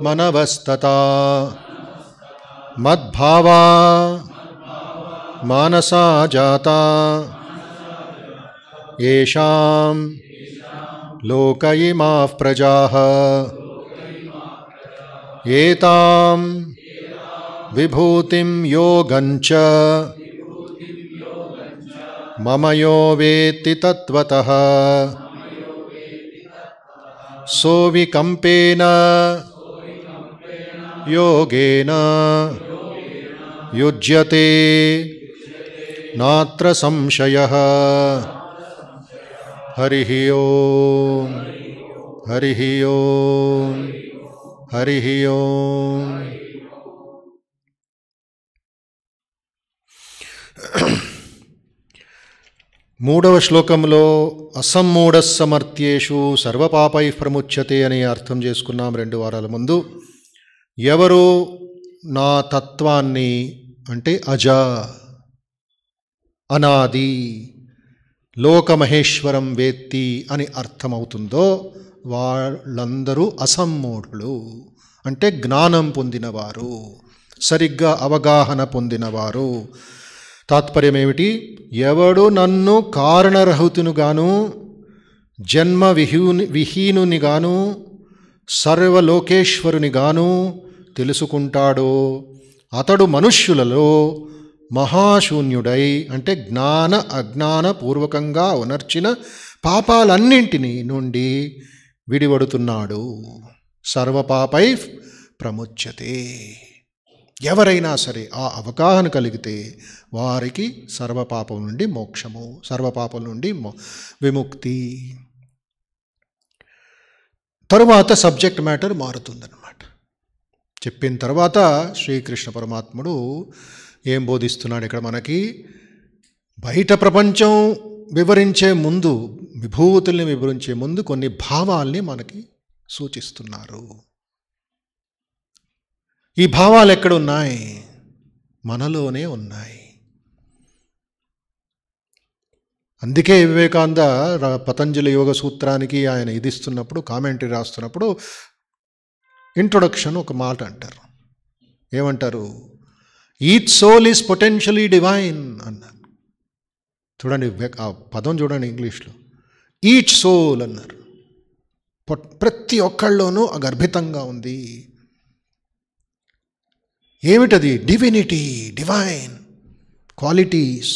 मनवस्तता मद्भावा मानसा जाता येषां लोक इमाः प्रजाः एतां विभूतिं योगञ्च मम यो वेत्ति तत्त्वतः सोऽविकम्पेन योगेन युज्यते नात्र संशयः హరి ఓం హరి ఓం హరి ఓం మూడవ శ్లోకంలో అసమ్మూఢ సమర్థ్యేషు సర్వపాపై ప్రముచ్యతే అని అర్థం చేసుకున్నాం రెండు వారాల ముందు ఎవరు నా తత్వాన్ని అంటే అజ అనాది లోకమహేశ్వరం వేత్తి అని అర్థమవుతుందో వాళ్ళందరూ అసమ్మూఢులు అంటే జ్ఞానం పొందినవారు సరిగ్గా అవగాహన పొందినవారు తాత్పర్యం ఏమిటి ఎవడు నన్ను కారణరహితునుగాను జన్మ విహీను విహీనునిగాను సర్వలోకేశ్వరునిగాను తెలుసుకుంటాడో అతడు మనుష్యులలో మహాశూన్యుడై అంటే జ్ఞాన అజ్ఞాన పూర్వకంగా ఉనర్చిన పాపాలన్నింటినీ నుండి విడివడుతున్నాడు సర్వపాపై ప్రముచ్యతే ఎవరైనా సరే ఆ అవగాహన కలిగితే వారికి సర్వపాపం నుండి మోక్షము సర్వపాపం నుండి విముక్తి తరువాత సబ్జెక్ట్ మ్యాటర్ మారుతుందన్నమాట చెప్పిన తర్వాత శ్రీకృష్ణ పరమాత్ముడు ఏం బోధిస్తున్నాడు ఇక్కడ మనకి బయట ప్రపంచం వివరించే ముందు విభూతుల్ని వివరించే ముందు కొన్ని భావాల్ని మనకి సూచిస్తున్నారు ఈ భావాలు ఎక్కడున్నాయి మనలోనే ఉన్నాయి అందుకే వివేకాంద పతంజలి యోగ సూత్రానికి ఆయన ఇదిస్తున్నప్పుడు కామెంటరీ రాస్తున్నప్పుడు ఇంట్రొడక్షన్ ఒక మాట అంటారు ఏమంటారు each soul is potentially divine అన్నారు చూడండి ఆ పదం చూడండి ఇంగ్లీష్లో ఈచ్ సోల్ అన్నారు ప్రతి ఒక్కళ్ళలోనూ అగర్భితంగా ఉంది ఏమిటది డివినిటీ డివైన్ క్వాలిటీస్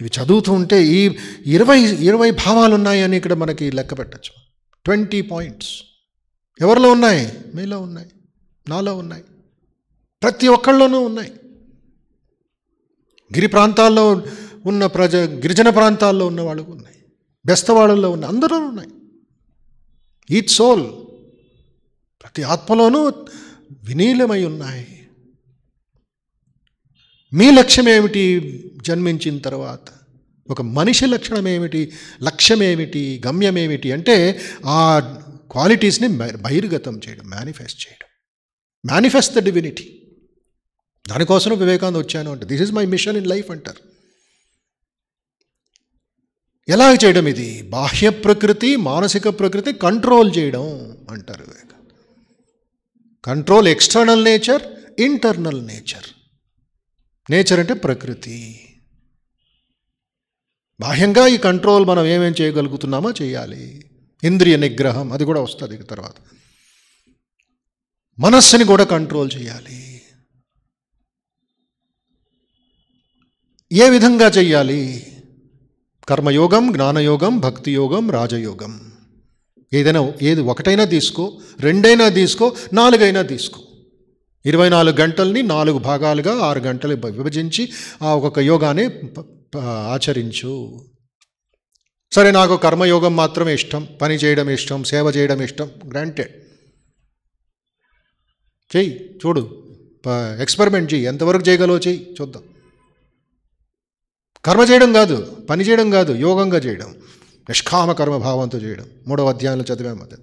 ఇవి చదువుతూ ఉంటే ఈ ఇరవై ఇరవై భావాలు ఉన్నాయని ఇక్కడ మనకి లెక్క పెట్టచ్చు ట్వంటీ పాయింట్స్ ఎవరిలో ఉన్నాయి మీలో ఉన్నాయి నాలో ఉన్నాయి ప్రతి ఒక్కళ్ళలోనూ ఉన్నాయి గిరి ప్రాంతాల్లో ఉన్న ప్రజ గిరిజన ప్రాంతాల్లో ఉన్న వాళ్ళకు ఉన్నాయి బెస్తవాళ్ళల్లో ఉన్న అందరూ ఉన్నాయి ఈట్ సోల్ ప్రతి ఆత్మలోనూ వినీలమై ఉన్నాయి మీ లక్ష్యం ఏమిటి జన్మించిన తర్వాత ఒక మనిషి లక్షణం ఏమిటి లక్ష్యం ఏమిటి గమ్యం ఏమిటి అంటే ఆ క్వాలిటీస్ని బహిర్గతం చేయడం మేనిఫెస్ట్ చేయడం మేనిఫెస్ట్ ద డివినిటీ దానికోసం వివేకానంద వచ్చాను అంటే this is my mission in life అంటారు ఎలా చేయడం ఇది బాహ్య ప్రకృతి మానసిక ప్రకృతి కంట్రోల్ చేయడం అంటారు control external nature internal nature nature అంటే ప్రకృతి బాహ్యంగా ఈ కంట్రోల్ మనం ఏమేమి చేయగలుగుతున్నామో చేయాలి ఇంద్రియ నిగ్రహం అది కూడా వస్తుంది తర్వాత మనస్సుని కూడా కంట్రోల్ చేయాలి ఏ విధంగా చెయ్యాలి కర్మయోగం జ్ఞానయోగం భక్తి యోగం రాజయోగం ఏదైనా ఏది ఒకటైనా తీసుకో రెండైనా తీసుకో నాలుగైనా తీసుకో ఇరవై నాలుగు గంటల్ని నాలుగు భాగాలుగా ఆరు గంటలు విభజించి ఆ ఒక్కొక్క యోగాన్ని ఆచరించు సరే నాకు కర్మయోగం మాత్రమే ఇష్టం పని చేయడం ఇష్టం సేవ చేయడం ఇష్టం గ్రాంటెడ్ చెయ్యి చూడు ఎక్స్పెరిమెంట్ చెయ్యి ఎంతవరకు చేయగలవు చెయ్యి చూద్దాం కర్మ చేయడం కాదు పని చేయడం కాదు యోగంగా చేయడం నిష్కామ కర్మ భావంతో చేయడం మూడవ అధ్యాయంలో చదివాము అది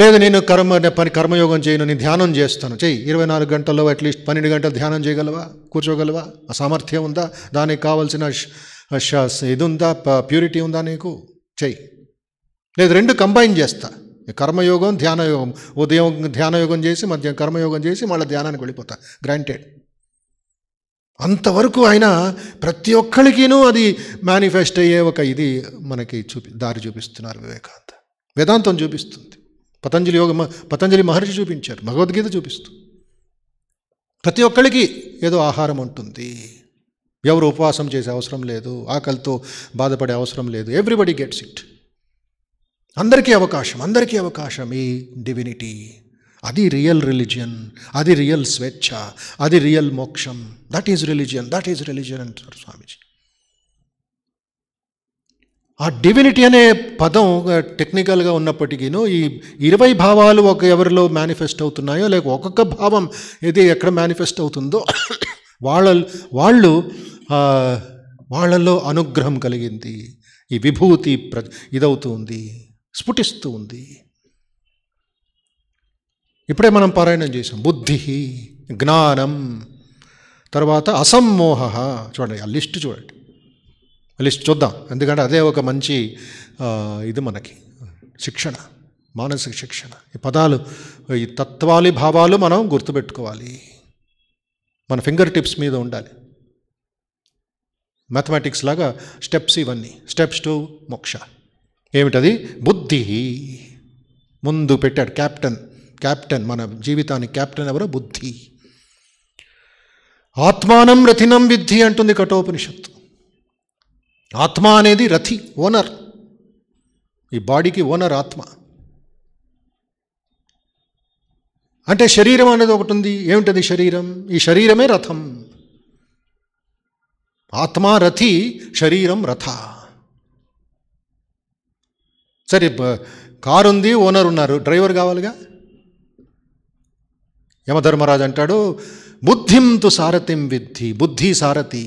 లేదు నేను కర్మ పని కర్మయోగం చేయను నేను ధ్యానం చేస్తాను చెయ్యి ఇరవై నాలుగు గంటల్లో అట్లీస్ట్ పన్నెండు గంటలు ధ్యానం చేయగలవా కూర్చోగలవా ఆ సామర్థ్యం ఉందా దానికి కావాల్సిన ఇది ఉందా ప్యూరిటీ ఉందా నీకు చెయ్యి లేదు రెండు కంబైన్ చేస్తా కర్మయోగం ధ్యానయోగం ఉదయం ధ్యానయోగం చేసి మధ్యాహ్నం కర్మయోగం చేసి మళ్ళీ ధ్యానానికి వెళ్ళిపోతా గ్రాంటెడ్ అంతవరకు ఆయన ప్రతి ఒక్కరికినూ అది మేనిఫెస్ట్ అయ్యే ఒక ఇది మనకి చూపి దారి చూపిస్తున్నారు వివేకానంద వేదాంతం చూపిస్తుంది పతంజలి యోగ పతంజలి మహర్షి చూపించారు భగవద్గీత చూపిస్తుంది ప్రతి ఒక్కరికి ఏదో ఆహారం ఉంటుంది ఎవరు ఉపవాసం చేసే అవసరం లేదు ఆకలితో బాధపడే అవసరం లేదు ఎవ్రీబడి గెట్స్ ఇట్ అందరికీ అవకాశం అందరికీ అవకాశం ఈ డివినిటీ అది రియల్ రిలీజియన్ అది రియల్ స్వేచ్ఛ అది రియల్ మోక్షం that is religion that is religion అంటారు స్వామీజీ ఆ డివినిటీ అనే పదం టెక్నికల్గా ఉన్నప్పటికీను ఈ ఇరవై భావాలు ఒక ఎవరిలో మేనిఫెస్ట్ అవుతున్నాయో లేక ఒక్కొక్క భావం ఏది ఎక్కడ మేనిఫెస్ట్ అవుతుందో వాళ్ళ వాళ్ళు వాళ్ళలో అనుగ్రహం కలిగింది ఈ విభూతి ప్ర ఇదవుతుంది స్ఫుటిస్తూ ఉంది ఇప్పుడే మనం పారాయణం చేసాం బుద్ధి జ్ఞానం తర్వాత అసమ్మోహ చూడండి ఆ లిస్ట్ చూడండి లిస్ట్ చూద్దాం ఎందుకంటే అదే ఒక మంచి ఇది మనకి శిక్షణ మానసిక శిక్షణ ఈ పదాలు ఈ తత్వాలి భావాలు మనం గుర్తుపెట్టుకోవాలి మన ఫింగర్ టిప్స్ మీద ఉండాలి మ్యాథమెటిక్స్ లాగా స్టెప్స్ ఇవన్నీ స్టెప్స్ టు మోక్ష ఏమిటది బుద్ధి ముందు పెట్టాడు క్యాప్టెన్ క్యాప్టెన్ మన జీవితానికి క్యాప్టెన్ ఎవరో బుద్ధి ఆత్మానం రథినం విద్ధి అంటుంది కఠోపనిషత్తు ఆత్మ అనేది రథి ఓనర్ ఈ బాడీకి ఓనర్ ఆత్మ అంటే శరీరం అనేది ఒకటి ఉంది ఏమిటది శరీరం ఈ శరీరమే రథం ఆత్మ రథి శరీరం రథ సరే కారు ఉంది ఓనర్ ఉన్నారు డ్రైవర్ కావాలిగా యమధర్మరాజు అంటాడు బుద్ధింతు సారథిం విద్ధి బుద్ధి సారథి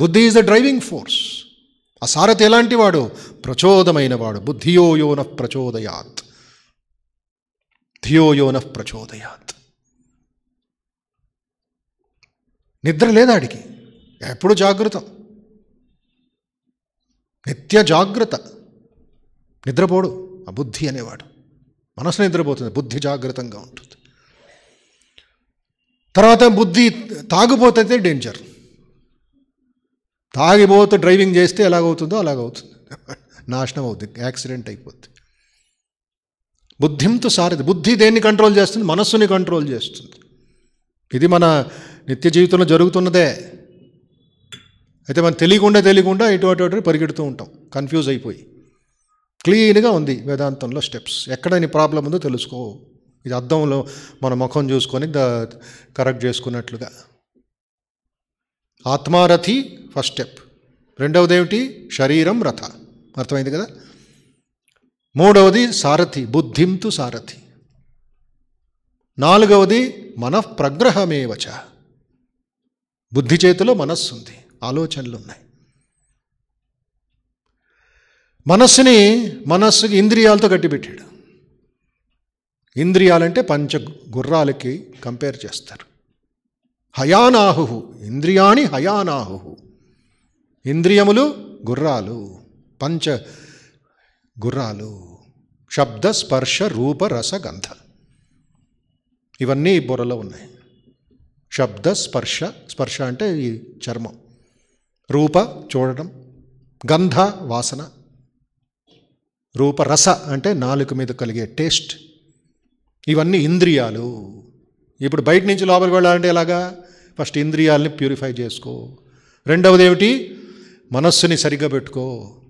బుద్ధి ఈజ్ ద డ్రైవింగ్ ఫోర్స్ ఆ సారథి ఎలాంటి వాడు ప్రచోదమైన వాడు బుద్ధియో యోన ప్రచోదయాత్ ధియో యోన ప్రచోదయాత్ నిద్ర లేదాడికి ఎప్పుడు జాగ్రత్త నిత్య జాగ్రత్త నిద్రపోడు ఆ బుద్ధి అనేవాడు మనసు నిద్రపోతుంది బుద్ధి జాగ్రత్తగా ఉంటుంది తర్వాత బుద్ధి తాగిపోతే డేంజర్ తాగిపోతే డ్రైవింగ్ చేస్తే ఎలాగవుతుందో అలాగవుతుంది నాశనం అవుతుంది యాక్సిడెంట్ అయిపోద్ది బుద్ధింతో సారది బుద్ధి దేన్ని కంట్రోల్ చేస్తుంది మనస్సుని కంట్రోల్ చేస్తుంది ఇది మన నిత్య జీవితంలో జరుగుతున్నదే అయితే మనం తెలియకుండా తెలియకుండా ఇటు అటు పరిగెడుతూ ఉంటాం కన్ఫ్యూజ్ అయిపోయి క్లీన్గా ఉంది వేదాంతంలో స్టెప్స్ ఎక్కడ నీ ప్రాబ్లం ఉందో తెలుసుకో ఇది అద్దంలో మన ముఖం చూసుకొని ద కరెక్ట్ చేసుకున్నట్లుగా ఆత్మారథి ఫస్ట్ స్టెప్ రెండవది ఏమిటి శరీరం రథ అర్థమైంది కదా మూడవది సారథి బుద్ధింతు సారథి నాలుగవది మనఃప్రగ్రహమేవచ బుద్ధి చేతిలో మనస్సు ఉంది ఆలోచనలు ఉన్నాయి మనస్సుని మనస్సుకి ఇంద్రియాలతో కట్టిపెట్టాడు ఇంద్రియాలంటే పంచ గుర్రాలకి కంపేర్ చేస్తారు హయానాహు ఇంద్రియాణి హయానాహు ఇంద్రియములు గుర్రాలు పంచ గుర్రాలు శబ్ద స్పర్శ రూప రస గంధ ఇవన్నీ బుర్రలో ఉన్నాయి శబ్ద స్పర్శ స్పర్శ అంటే ఈ చర్మం రూప చూడడం గంధ వాసన రూపరస అంటే నాలుక మీద కలిగే టేస్ట్ ఇవన్నీ ఇంద్రియాలు ఇప్పుడు బయట నుంచి లోపలికి వెళ్ళాలంటే ఎలాగా ఫస్ట్ ఇంద్రియాలని ప్యూరిఫై చేసుకో రెండవది ఏమిటి మనస్సుని సరిగ్గా పెట్టుకో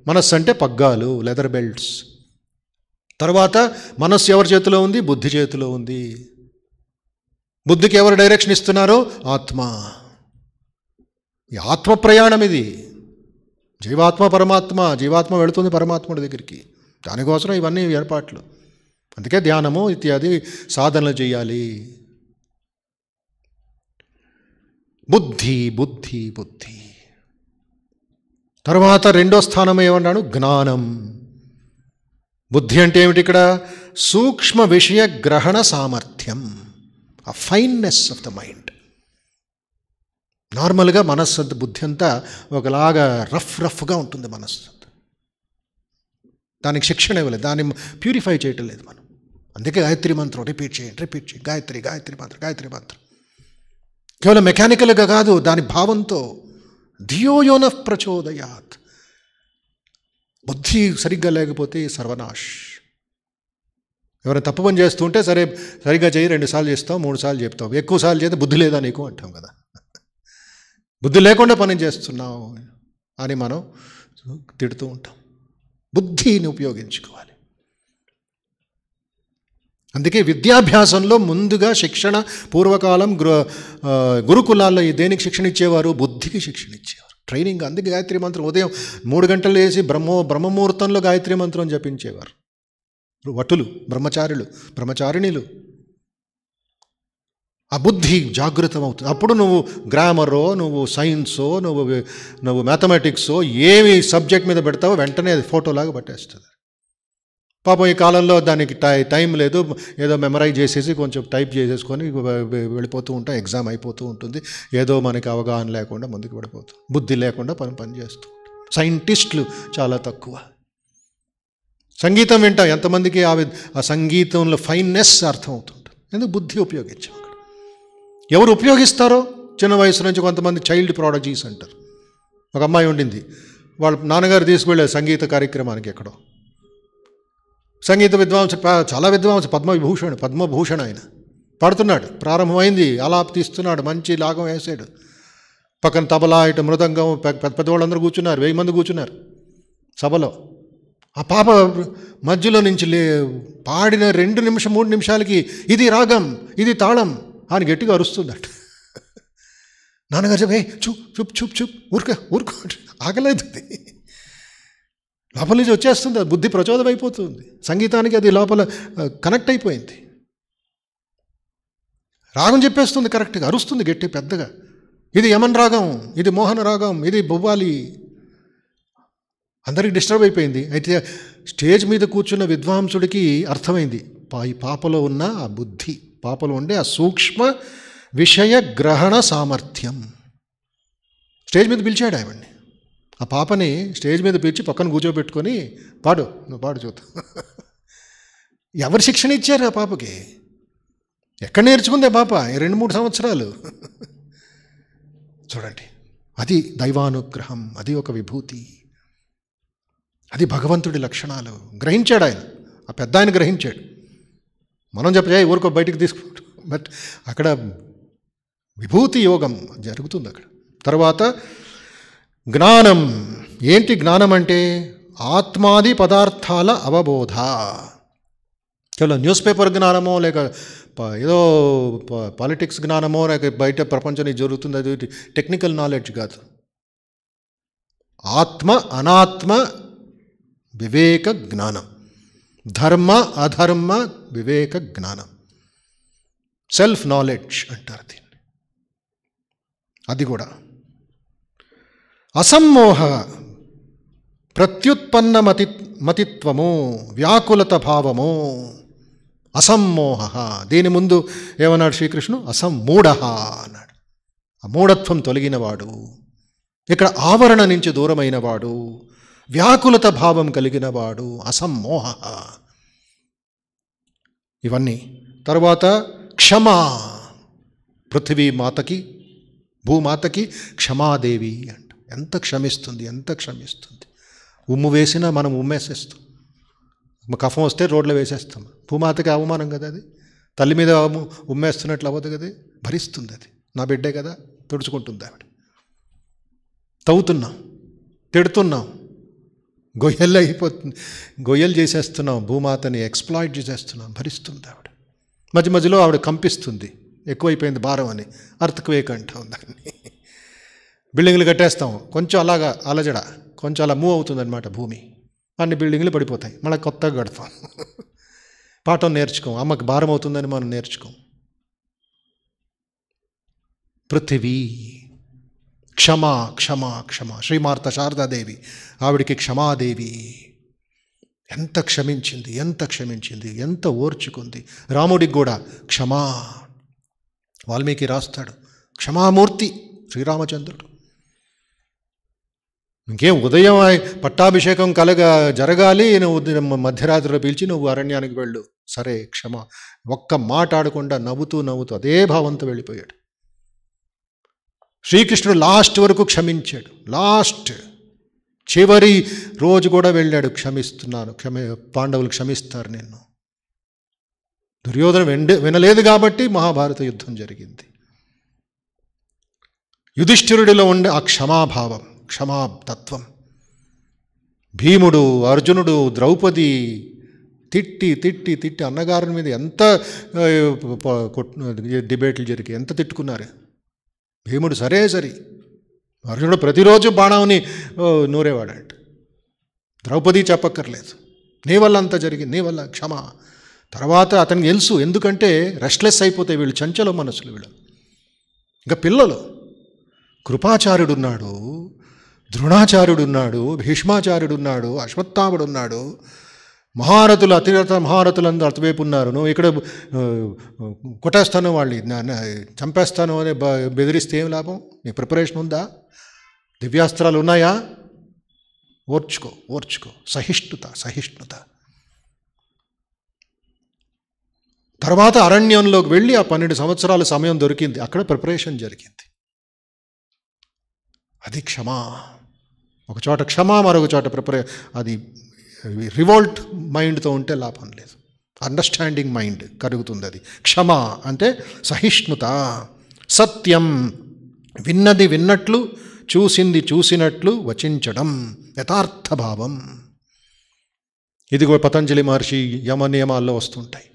మనస్సు అంటే పగ్గాలు లెదర్ బెల్ట్స్ తర్వాత మనస్సు ఎవరి చేతిలో ఉంది బుద్ధి చేతిలో ఉంది బుద్ధికి ఎవరు డైరెక్షన్ ఇస్తున్నారో ఆత్మ ఈ ఆత్మ ప్రయాణం ఇది జీవాత్మ పరమాత్మ జీవాత్మ వెళుతుంది పరమాత్ముడి దగ్గరికి దానికోసం ఇవన్నీ ఏర్పాట్లు అందుకే ధ్యానము ఇత్యాది సాధనలు చేయాలి బుద్ధి బుద్ధి బుద్ధి తర్వాత రెండో స్థానం ఏమన్నాడు జ్ఞానం బుద్ధి అంటే ఏమిటి ఇక్కడ సూక్ష్మ విషయ గ్రహణ సామర్థ్యం ఆ ఫైన్నెస్ ఆఫ్ ద మైండ్ నార్మల్గా మనస్సు బుద్ధి అంతా ఒకలాగా రఫ్ రఫ్గా ఉంటుంది మనస్సు దానికి శిక్షణ ఇవ్వలేదు దాన్ని ప్యూరిఫై చేయటం లేదు మనం అందుకే గాయత్రి మంత్రం రిపీట్ చేయండి రిపీట్ చేయండి గాయత్రి గాయత్రి మంత్రం గాయత్రి మంత్రం కేవలం మెకానికల్గా కాదు దాని భావంతో ధియోయోన ప్రచోదయాత్ బుద్ధి సరిగ్గా లేకపోతే సర్వనాష్ ఎవరైనా తప్పు పని చేస్తుంటే సరే సరిగ్గా చేయి రెండు సార్లు చేస్తావు మూడు సార్లు చెప్తావు ఎక్కువ సార్లు చేస్తే బుద్ధి లేదా నీకు అంటాం కదా బుద్ధి లేకుండా పని చేస్తున్నావు అని మనం తిడుతూ ఉంటాం బుద్ధిని ఉపయోగించుకోవాలి అందుకే విద్యాభ్యాసంలో ముందుగా శిక్షణ పూర్వకాలం గృ గురుకులాల్లో దేనికి శిక్షణ ఇచ్చేవారు బుద్ధికి శిక్షణ ఇచ్చేవారు ట్రైనింగ్ అందుకే గాయత్రి మంత్రం ఉదయం మూడు గంటలు వేసి బ్రహ్మ బ్రహ్మముహూర్తంలో గాయత్రి మంత్రం జపించేవారు వటులు బ్రహ్మచారులు బ్రహ్మచారిణిలు ఆ బుద్ధి జాగృతం అవుతుంది అప్పుడు నువ్వు గ్రామరో నువ్వు సైన్సో నువ్వు నువ్వు మ్యాథమెటిక్సో ఏమి సబ్జెక్ట్ మీద పెడతావో వెంటనే అది ఫోటోలాగా పట్టేస్తుంది పాపం ఈ కాలంలో దానికి టై టైం లేదు ఏదో మెమరైజ్ చేసేసి కొంచెం టైప్ చేసేసుకొని వెళ్ళిపోతూ ఉంటాం ఎగ్జామ్ అయిపోతూ ఉంటుంది ఏదో మనకి అవగాహన లేకుండా ముందుకు పడిపోతుంది బుద్ధి లేకుండా పని పని ఉంటాం సైంటిస్టులు చాలా తక్కువ సంగీతం వింటాం ఎంతమందికి ఆ సంగీతంలో ఫైన్నెస్ అర్థం అవుతుంది ఎందుకు బుద్ధి ఉపయోగించాం ఎవరు ఉపయోగిస్తారో చిన్న వయసు నుంచి కొంతమంది చైల్డ్ ప్రాడజీస్ అంటారు ఒక అమ్మాయి ఉండింది వాళ్ళ నాన్నగారు తీసుకువెళ్ళారు సంగీత కార్యక్రమానికి ఎక్కడో సంగీత విద్వాంస చాలా విద్వాంస పద్మవిభూషణ్ పద్మభూషణ్ ఆయన పడుతున్నాడు ప్రారంభమైంది అలాప్ తీస్తున్నాడు మంచి లాగం వేసాడు పక్కన తబలా ఇటు మృదంగం పెద్ద పెద్దవాళ్ళందరూ కూర్చున్నారు వెయ్యి మంది కూర్చున్నారు సభలో ఆ పాప మధ్యలో నుంచి లే పాడిన రెండు నిమిషం మూడు నిమిషాలకి ఇది రాగం ఇది తాళం ఆయన గట్టిగా అరుస్తుందట నాన్నగారు చెప్పే చూప్ చూప్ చూప్ చూప్ ఊరుక ఊరుకు ఆగలేదు లోపల నుంచి వచ్చేస్తుంది బుద్ధి ప్రచోదం అయిపోతుంది సంగీతానికి అది లోపల కనెక్ట్ అయిపోయింది రాగం చెప్పేస్తుంది కరెక్ట్గా అరుస్తుంది గట్టి పెద్దగా ఇది యమన్ రాగం ఇది మోహన రాగం ఇది బొవ్వాలి అందరికి డిస్టర్బ్ అయిపోయింది అయితే స్టేజ్ మీద కూర్చున్న విద్వాంసుడికి అర్థమైంది ఈ పాపలో ఉన్న ఆ బుద్ధి పాపలో ఉండే ఆ సూక్ష్మ విషయ గ్రహణ సామర్థ్యం స్టేజ్ మీద పిలిచాడు ఆవిడ్ని ఆ పాపని స్టేజ్ మీద పిలిచి పక్కన కూర్చోబెట్టుకొని పాడు నువ్వు పాడు చూద్దా [LAUGHS] ఎవరు శిక్షణ ఇచ్చారు ఆ పాపకి ఎక్కడ నేర్చుకుందే పాప రెండు మూడు సంవత్సరాలు [LAUGHS] చూడండి అది దైవానుగ్రహం అది ఒక విభూతి అది భగవంతుడి లక్షణాలు గ్రహించాడు ఆయన ఆ పెద్ద ఆయన గ్రహించాడు మనం చెప్పే ఊరికో బయటికి తీసుకుంటు బట్ అక్కడ విభూతి యోగం జరుగుతుంది అక్కడ తర్వాత జ్ఞానం ఏంటి జ్ఞానం అంటే ఆత్మాది పదార్థాల అవబోధ కేవలం న్యూస్ పేపర్ జ్ఞానమో లేక ఏదో పాలిటిక్స్ జ్ఞానమో లేక బయట ప్రపంచం జరుగుతుంది అది టెక్నికల్ నాలెడ్జ్ కాదు ఆత్మ అనాత్మ వివేక జ్ఞానం ధర్మ అధర్మ వివేక జ్ఞానం సెల్ఫ్ నాలెడ్జ్ అంటారు దీన్ని అది కూడా అసమ్మోహ ప్రత్యుత్పన్న మతి మతిత్వము వ్యాకులత భావము అసమ్మోహ దీని ముందు ఏమన్నాడు శ్రీకృష్ణుడు అసమ్మూఢ అన్నాడు ఆ మూఢత్వం తొలగినవాడు ఇక్కడ ఆవరణ నుంచి దూరమైనవాడు వ్యాకులత భావం కలిగినవాడు అసమ్మోహ ఇవన్నీ తర్వాత క్షమా పృథివీ మాతకి భూమాతకి క్షమాదేవి అంట ఎంత క్షమిస్తుంది ఎంత క్షమిస్తుంది ఉమ్ము వేసినా మనం ఉమ్మేసేస్తాం కఫం వస్తే రోడ్లో వేసేస్తాం భూమాతకి అవమానం కదా అది తల్లి మీద ఉమ్మేస్తున్నట్లు అవ్వదు కదా భరిస్తుంది అది నా బిడ్డే కదా తుడుచుకుంటుంది ఆవిడ తవ్వుతున్నాం తిడుతున్నాం గొయ్యలు అయిపోతుంది గొయ్యలు చేసేస్తున్నాం భూమాతని ఎక్స్ప్లాయిట్ చేసేస్తున్నాం భరిస్తుంది ఆవిడ మధ్య మధ్యలో ఆవిడ కంపిస్తుంది ఎక్కువైపోయింది భారం అని అర్థక్వేక్ అంటాం దాన్ని బిల్డింగ్లు కట్టేస్తాం కొంచెం అలాగా అలజడ కొంచెం అలా మూవ్ అవుతుందన్నమాట భూమి అన్ని బిల్డింగ్లు పడిపోతాయి మళ్ళీ కొత్తగా కడతాం పాఠం నేర్చుకోం అమ్మకి భారం అవుతుందని మనం నేర్చుకోం పృథివీ క్షమ క్షమ క్షమ శ్రీమార్త శారదాదేవి ఆవిడికి క్షమాదేవి ఎంత క్షమించింది ఎంత క్షమించింది ఎంత ఓర్చుకుంది రాముడికి కూడా క్షమా వాల్మీకి రాస్తాడు క్షమామూర్తి శ్రీరామచంద్రుడు ఇంకేం ఉదయం పట్టాభిషేకం కలగా జరగాలి నువ్వు మధ్యరాత్రిలో పిలిచి నువ్వు అరణ్యానికి వెళ్ళు సరే క్షమ ఒక్క మాట ఆడకుండా నవ్వుతూ నవ్వుతూ అదే భావంతో వెళ్ళిపోయాడు శ్రీకృష్ణుడు లాస్ట్ వరకు క్షమించాడు లాస్ట్ చివరి రోజు కూడా వెళ్ళాడు క్షమిస్తున్నాను క్షమ పాండవులు క్షమిస్తారు నిన్ను దుర్యోధన వెండ వినలేదు కాబట్టి మహాభారత యుద్ధం జరిగింది యుధిష్ఠిరుడిలో ఉండే ఆ క్షమాభావం క్షమాతత్వం భీముడు అర్జునుడు ద్రౌపది తిట్టి తిట్టి తిట్టి అన్నగారుని మీద ఎంత డిబేట్లు జరిగాయి ఎంత తిట్టుకున్నారు భీముడు సరే సరి అర్జునుడు ప్రతిరోజు బాణవుని నూరేవాడంట ద్రౌపది చెప్పక్కర్లేదు నీ వల్ల అంతా జరిగింది నీ వల్ల క్షమ తర్వాత అతనికి తెలుసు ఎందుకంటే రెస్ట్లెస్ అయిపోతాయి వీళ్ళు చంచల మనసులు వీళ్ళు ఇంకా పిల్లలు కృపాచార్యుడున్నాడు ద్రోణాచార్యుడున్నాడు భీష్మాచార్యుడున్నాడు అశ్వత్థాముడున్నాడు మహారథులు అతిరథ మహారథులందరూ అటువైపు ఉన్నారు నువ్వు ఇక్కడ కొట్టేస్తాను వాళ్ళు చంపేస్తాను అని బెదిరిస్తే ఏం లాభం నీ ప్రిపరేషన్ ఉందా దివ్యాస్త్రాలు ఉన్నాయా ఓర్చుకో ఓర్చుకో సహిష్ణుత సహిష్ణుత తర్వాత అరణ్యంలోకి వెళ్ళి ఆ పన్నెండు సంవత్సరాల సమయం దొరికింది అక్కడ ప్రిపరేషన్ జరిగింది అది క్షమా ఒక చోట క్షమా మరొక చోట ప్రిపరే అది రివోల్ట్ మైండ్తో ఉంటే లాభం లేదు అండర్స్టాండింగ్ మైండ్ కలుగుతుంది అది క్షమ అంటే సహిష్ణుత సత్యం విన్నది విన్నట్లు చూసింది చూసినట్లు వచించడం యథార్థభావం ఇదిగో పతంజలి మహర్షి యమ నియమాల్లో వస్తుంటాయి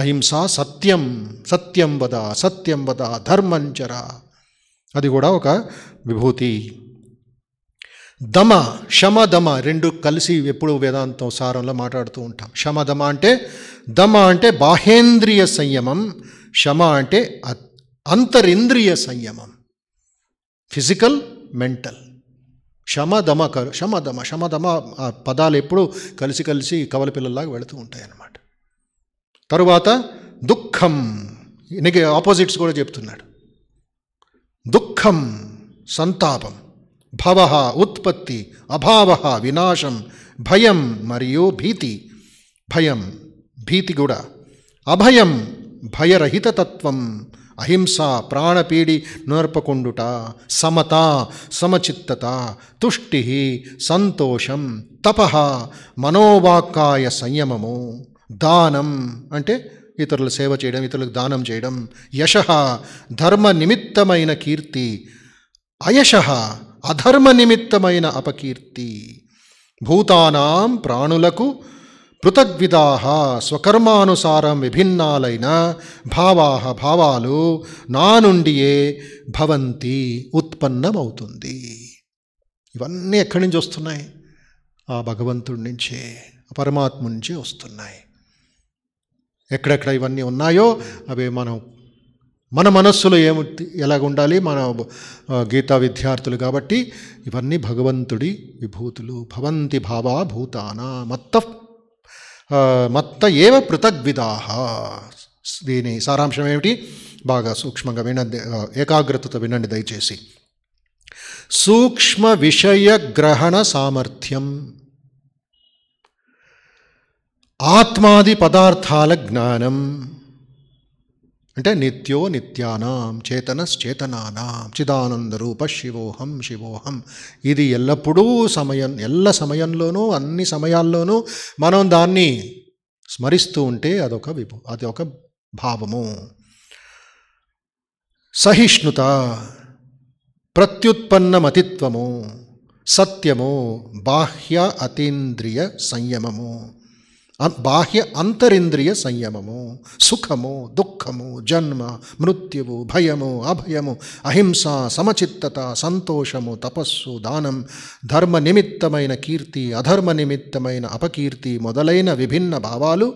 అహింస సత్యం సత్యం వద సత్యం వద ధర్మంచర అది కూడా ఒక విభూతి దమ శమ దమ రెండు కలిసి ఎప్పుడు వేదాంతం సారంలో మాట్లాడుతూ ఉంటాం శమ దమ అంటే దమ అంటే బాహేంద్రియ సంయమం శమ అంటే అంతరింద్రియ సంయమం ఫిజికల్ మెంటల్ దమ కరు శమధమ శమధమ ఆ పదాలు ఎప్పుడూ కలిసి కలిసి కవల పిల్లల్లాగా వెళుతూ ఉంటాయి అన్నమాట తరువాత దుఃఖం ఇనికి ఆపోజిట్స్ కూడా చెప్తున్నాడు దుఃఖం సంతాపం భవ ఉత్పత్తి అభావ వినాశం భయం మరియు భీతి భయం భీతి కూడా అభయం భయరహితతత్వం అహింస ప్రాణపీడి నేర్పకుండుట సమత సమచిత్తత తుష్టి సంతోషం తప మనోవాక్కాయ సంయమము దానం అంటే ఇతరుల సేవ చేయడం ఇతరులకు దానం చేయడం యశ ధర్మ నిమిత్తమైన కీర్తి అయశ అధర్మ నిమిత్తమైన అపకీర్తి భూతానాం ప్రాణులకు పృథగ్విధాహ స్వకర్మానుసారం విభిన్నాలైన భావాహ భావాలు నా నుండియే భవంతి ఉత్పన్నమవుతుంది ఇవన్నీ ఎక్కడి నుంచి వస్తున్నాయి ఆ భగవంతుడి నుంచే పరమాత్మ నుంచే వస్తున్నాయి ఎక్కడెక్కడ ఇవన్నీ ఉన్నాయో అవే మనం మన మనస్సులో ఏమి ఎలాగ ఉండాలి మన గీతా విద్యార్థులు కాబట్టి ఇవన్నీ భగవంతుడి విభూతులు భవంతి భావా భూతానా మత్త మత్త ఏవ పృథగ్విదాహ దీని సారాంశం ఏమిటి బాగా సూక్ష్మంగా వినండి ఏకాగ్రతతో వినండి దయచేసి సూక్ష్మ విషయ గ్రహణ సామర్థ్యం ఆత్మాది పదార్థాల జ్ఞానం అంటే నిత్యో నిత్యానాం చేతనశ్చేతనానాం రూప శివోహం శివోహం ఇది ఎల్లప్పుడూ సమయం ఎల్ల సమయంలోనూ అన్ని సమయాల్లోనూ మనం దాన్ని స్మరిస్తూ ఉంటే అదొక విభు అది ఒక భావము సహిష్ణుత ప్రత్యుత్పన్నమతిత్వము సత్యము బాహ్య అతీంద్రియ సంయమము బాహ్య అంతరింద్రియ సంయమము సుఖము దుఃఖము జన్మ మృత్యువు భయము అభయము అహింస సమచిత్తత సంతోషము తపస్సు దానం ధర్మ నిమిత్తమైన కీర్తి అధర్మ నిమిత్తమైన అపకీర్తి మొదలైన విభిన్న భావాలు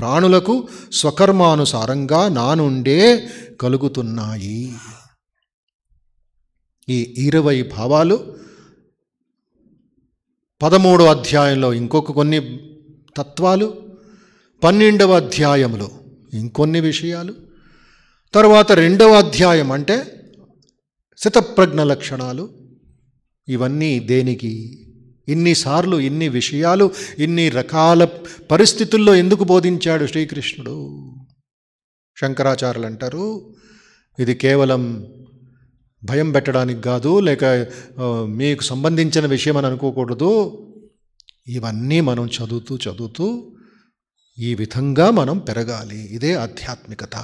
ప్రాణులకు స్వకర్మానుసారంగా నా నుండే కలుగుతున్నాయి ఈ ఇరవై భావాలు పదమూడో అధ్యాయంలో ఇంకొక కొన్ని తత్వాలు పన్నెండవ అధ్యాయంలో ఇంకొన్ని విషయాలు తర్వాత రెండవ అధ్యాయం అంటే శతప్రజ్ఞ లక్షణాలు ఇవన్నీ దేనికి ఇన్నిసార్లు ఇన్ని విషయాలు ఇన్ని రకాల పరిస్థితుల్లో ఎందుకు బోధించాడు శ్రీకృష్ణుడు శంకరాచార్యులు అంటారు ఇది కేవలం భయం పెట్టడానికి కాదు లేక మీకు సంబంధించిన విషయం అని అనుకోకూడదు ఇవన్నీ మనం చదువుతూ చదువుతూ ఈ విధంగా మనం పెరగాలి ఇదే ఆధ్యాత్మికత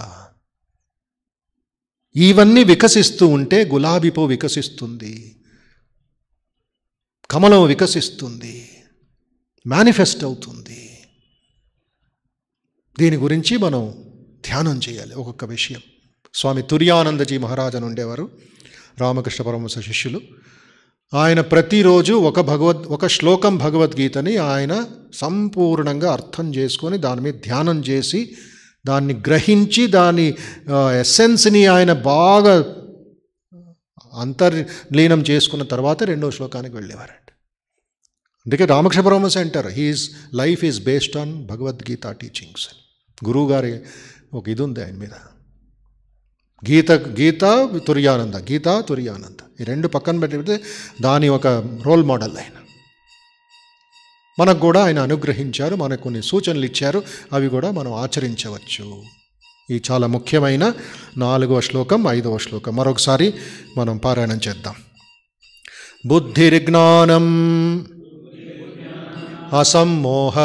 ఇవన్నీ వికసిస్తూ ఉంటే గులాబీ పువ్వు వికసిస్తుంది కమలం వికసిస్తుంది మేనిఫెస్ట్ అవుతుంది దీని గురించి మనం ధ్యానం చేయాలి ఒక్కొక్క విషయం స్వామి తుర్యానందజీ మహారాజన్ ఉండేవారు రామకృష్ణ పరమహంస శిష్యులు ఆయన ప్రతిరోజు ఒక భగవద్ ఒక శ్లోకం భగవద్గీతని ఆయన సంపూర్ణంగా అర్థం చేసుకొని దాని మీద ధ్యానం చేసి దాన్ని గ్రహించి దాని ఎస్సెన్స్ని ఆయన బాగా అంతర్లీనం చేసుకున్న తర్వాత రెండో శ్లోకానికి వెళ్ళేవారండి అందుకే Ramakrishna Brahma centre his life is based on Bhagavad Gita teachings గురువుగారి ఒక ఇది ఉంది ఆయన మీద గీత గీత తుర్యానంద గీత తుర్యానంద ఈ రెండు పక్కన పెట్టి దాని ఒక రోల్ మోడల్ ఆయన మనకు కూడా ఆయన అనుగ్రహించారు మనకు కొన్ని సూచనలు ఇచ్చారు అవి కూడా మనం ఆచరించవచ్చు ఈ చాలా ముఖ్యమైన నాలుగవ శ్లోకం ఐదవ శ్లోకం మరొకసారి మనం పారాయణం చేద్దాం బుద్ధిర్జ్ఞానం అసమ్మోహ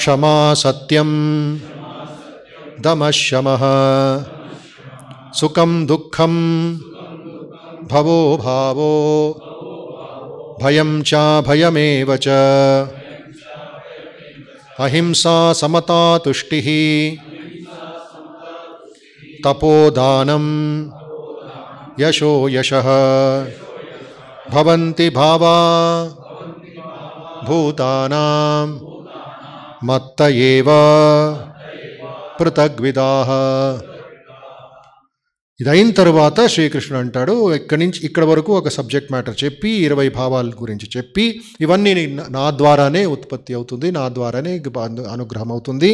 క్షమా సత్యం दमशमः सुखम दुखम भवो भाव भयम चा भयमेव च अहिंसा समता तुष्टि तपोदानम यशो यश भवन्ति भावा भूतानां मत्त एव పృథగ్విదాహ ఇదైన తర్వాత శ్రీకృష్ణుడు అంటాడు ఇక్కడి నుంచి ఇక్కడ వరకు ఒక సబ్జెక్ట్ మ్యాటర్ చెప్పి ఇరవై భావాల గురించి చెప్పి ఇవన్నీ నా ద్వారానే ఉత్పత్తి అవుతుంది నా ద్వారానే అనుగ్రహం అవుతుంది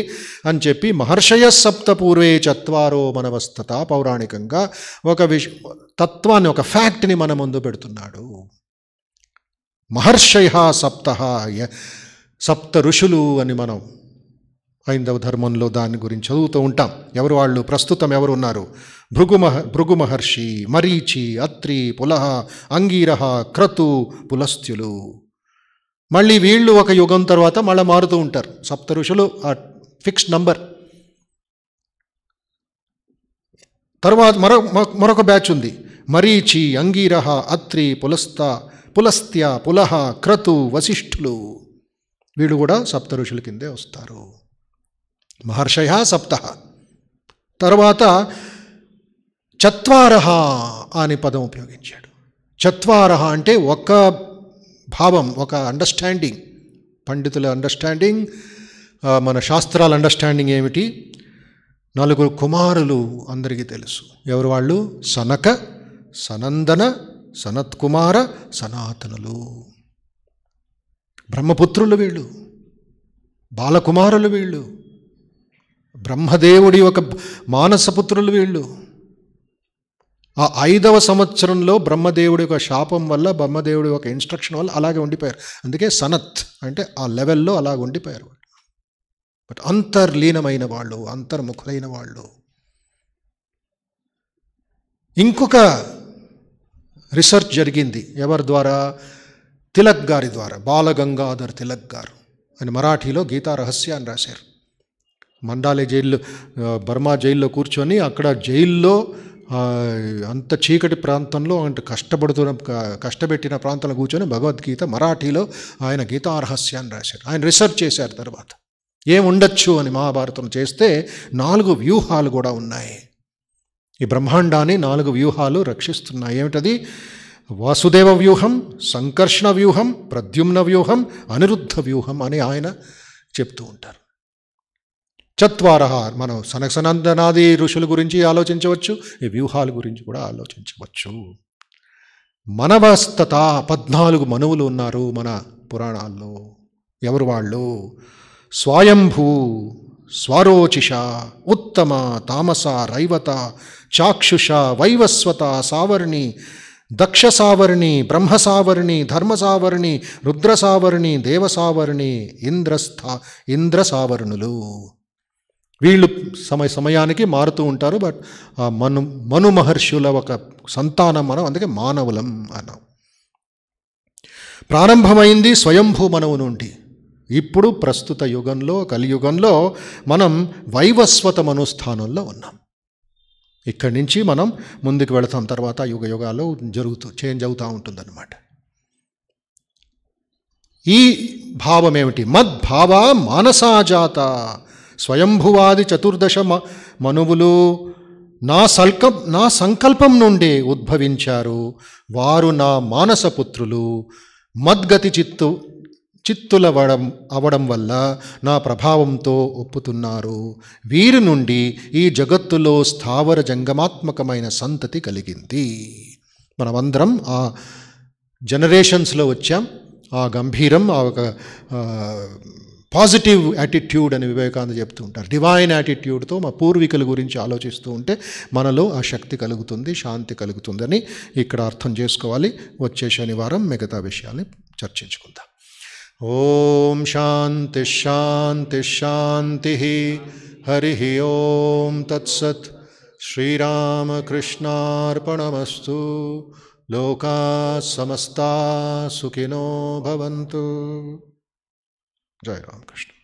అని చెప్పి మహర్షయ సప్త పూర్వే చత్వారో మనవస్థత పౌరాణికంగా ఒక విష తత్వాన్ని ఒక ఫ్యాక్ట్ని మన ముందు పెడుతున్నాడు మహర్షయ సప్త సప్త ఋషులు అని మనం ఐందవ ధర్మంలో దాని గురించి చదువుతూ ఉంటాం ఎవరు వాళ్ళు ప్రస్తుతం ఎవరు ఉన్నారు భృగుమహ భృగు మహర్షి మరీచి అత్రి పులహ అంగీరహ క్రతు పులస్త్యులు మళ్ళీ వీళ్ళు ఒక యుగం తర్వాత మళ్ళీ మారుతూ ఉంటారు సప్త ఋషులు ఆ ఫిక్స్డ్ నంబర్ తర్వాత మరో మరొక బ్యాచ్ ఉంది మరీచి అంగీరహ అత్రి పులస్త పులస్త్య పులహ క్రతు వశిష్ఠులు వీళ్ళు కూడా సప్త ఋషుల కిందే వస్తారు మహర్షయ సప్త తర్వాత చత్వారహ అనే పదం ఉపయోగించాడు చత్వారహ అంటే ఒక భావం ఒక అండర్స్టాండింగ్ పండితుల అండర్స్టాండింగ్ మన శాస్త్రాల అండర్స్టాండింగ్ ఏమిటి నలుగురు కుమారులు అందరికీ తెలుసు ఎవరు వాళ్ళు సనక సనందన సనత్కుమార సనాతనులు బ్రహ్మపుత్రులు వీళ్ళు బాలకుమారులు వీళ్ళు బ్రహ్మదేవుడి యొక్క మానసపుత్రులు వీళ్ళు ఆ ఐదవ సంవత్సరంలో బ్రహ్మదేవుడి యొక్క శాపం వల్ల బ్రహ్మదేవుడి యొక్క ఇన్స్ట్రక్షన్ వల్ల అలాగే ఉండిపోయారు అందుకే సనత్ అంటే ఆ లెవెల్లో అలాగ ఉండిపోయారు బట్ అంతర్లీనమైన వాళ్ళు అంతర్ముఖులైన వాళ్ళు ఇంకొక రీసెర్చ్ జరిగింది ఎవరి ద్వారా తిలక్ గారి ద్వారా బాలగంగాధర్ తిలక్ గారు అని మరాఠీలో గీతా రహస్యాన్ని రాశారు మండాలే జైల్లో బర్మా జైల్లో కూర్చొని అక్కడ జైల్లో అంత చీకటి ప్రాంతంలో అంటే కష్టపడుతున్న కష్టపెట్టిన ప్రాంతంలో కూర్చొని భగవద్గీత మరాఠీలో ఆయన గీతారహస్యాన్ని రాశారు ఆయన రీసెర్చ్ చేశారు తర్వాత ఏముండొచ్చు అని మహాభారతం చేస్తే నాలుగు వ్యూహాలు కూడా ఉన్నాయి ఈ బ్రహ్మాండాన్ని నాలుగు వ్యూహాలు రక్షిస్తున్నాయి ఏమిటది వాసుదేవ వ్యూహం సంకర్షణ వ్యూహం ప్రద్యుమ్న వ్యూహం అనిరుద్ధ వ్యూహం అని ఆయన చెప్తూ ఉంటారు చత్వారహ మనం సనసనందనాది ఋషుల గురించి ఆలోచించవచ్చు ఈ వ్యూహాల గురించి కూడా ఆలోచించవచ్చు మనవస్తత పద్నాలుగు మనువులు ఉన్నారు మన పురాణాల్లో ఎవరు వాళ్ళు స్వయంభూ స్వరోచిష ఉత్తమ తామస రైవత చాక్షుష వైవస్వత సావర్ణి దక్ష సావర్ణి బ్రహ్మసావర్ణి ధర్మసావర్ణి రుద్రసావర్ణి దేవసావర్ణి ఇంద్రస్థ ఇంద్ర వీళ్ళు సమయ సమయానికి మారుతూ ఉంటారు బట్ మను మను మహర్షుల ఒక సంతానం మనం అందుకే మానవులం అన్నాం ప్రారంభమైంది స్వయంభూ మనవు నుండి ఇప్పుడు ప్రస్తుత యుగంలో కలియుగంలో మనం వైవస్వత మనోస్థానంలో ఉన్నాం ఇక్కడి నుంచి మనం ముందుకు వెళతాం తర్వాత యుగ యుగాలు జరుగుతూ చేంజ్ అవుతూ ఉంటుందన్నమాట ఈ భావం ఏమిటి మద్భావ మానసాజాత స్వయంభువాది చతుర్దశ మనువులు నా సల్క నా సంకల్పం నుండే ఉద్భవించారు వారు నా మానసపుత్రులు మద్గతి చిత్తు చిత్తులవడం అవడం వల్ల నా ప్రభావంతో ఒప్పుతున్నారు వీరి నుండి ఈ జగత్తులో స్థావర జంగమాత్మకమైన సంతతి కలిగింది మనమందరం ఆ జనరేషన్స్లో వచ్చాం ఆ గంభీరం ఆ ఒక పాజిటివ్ యాటిట్యూడ్ అని వివేకానంద చెప్తూ ఉంటారు డివైన్ యాటిట్యూడ్తో మా పూర్వీకుల గురించి ఆలోచిస్తూ ఉంటే మనలో ఆ శక్తి కలుగుతుంది శాంతి కలుగుతుందని ఇక్కడ అర్థం చేసుకోవాలి వచ్చే శనివారం మిగతా విషయాన్ని చర్చించుకుందాం ఓం శాంతి శాంతి శాంతి హరి ఓం తత్సత్ శ్రీరామకృష్ణార్పణమస్తు లోకా సమస్తా సుఖినో భవంతు जय राम कृष्ण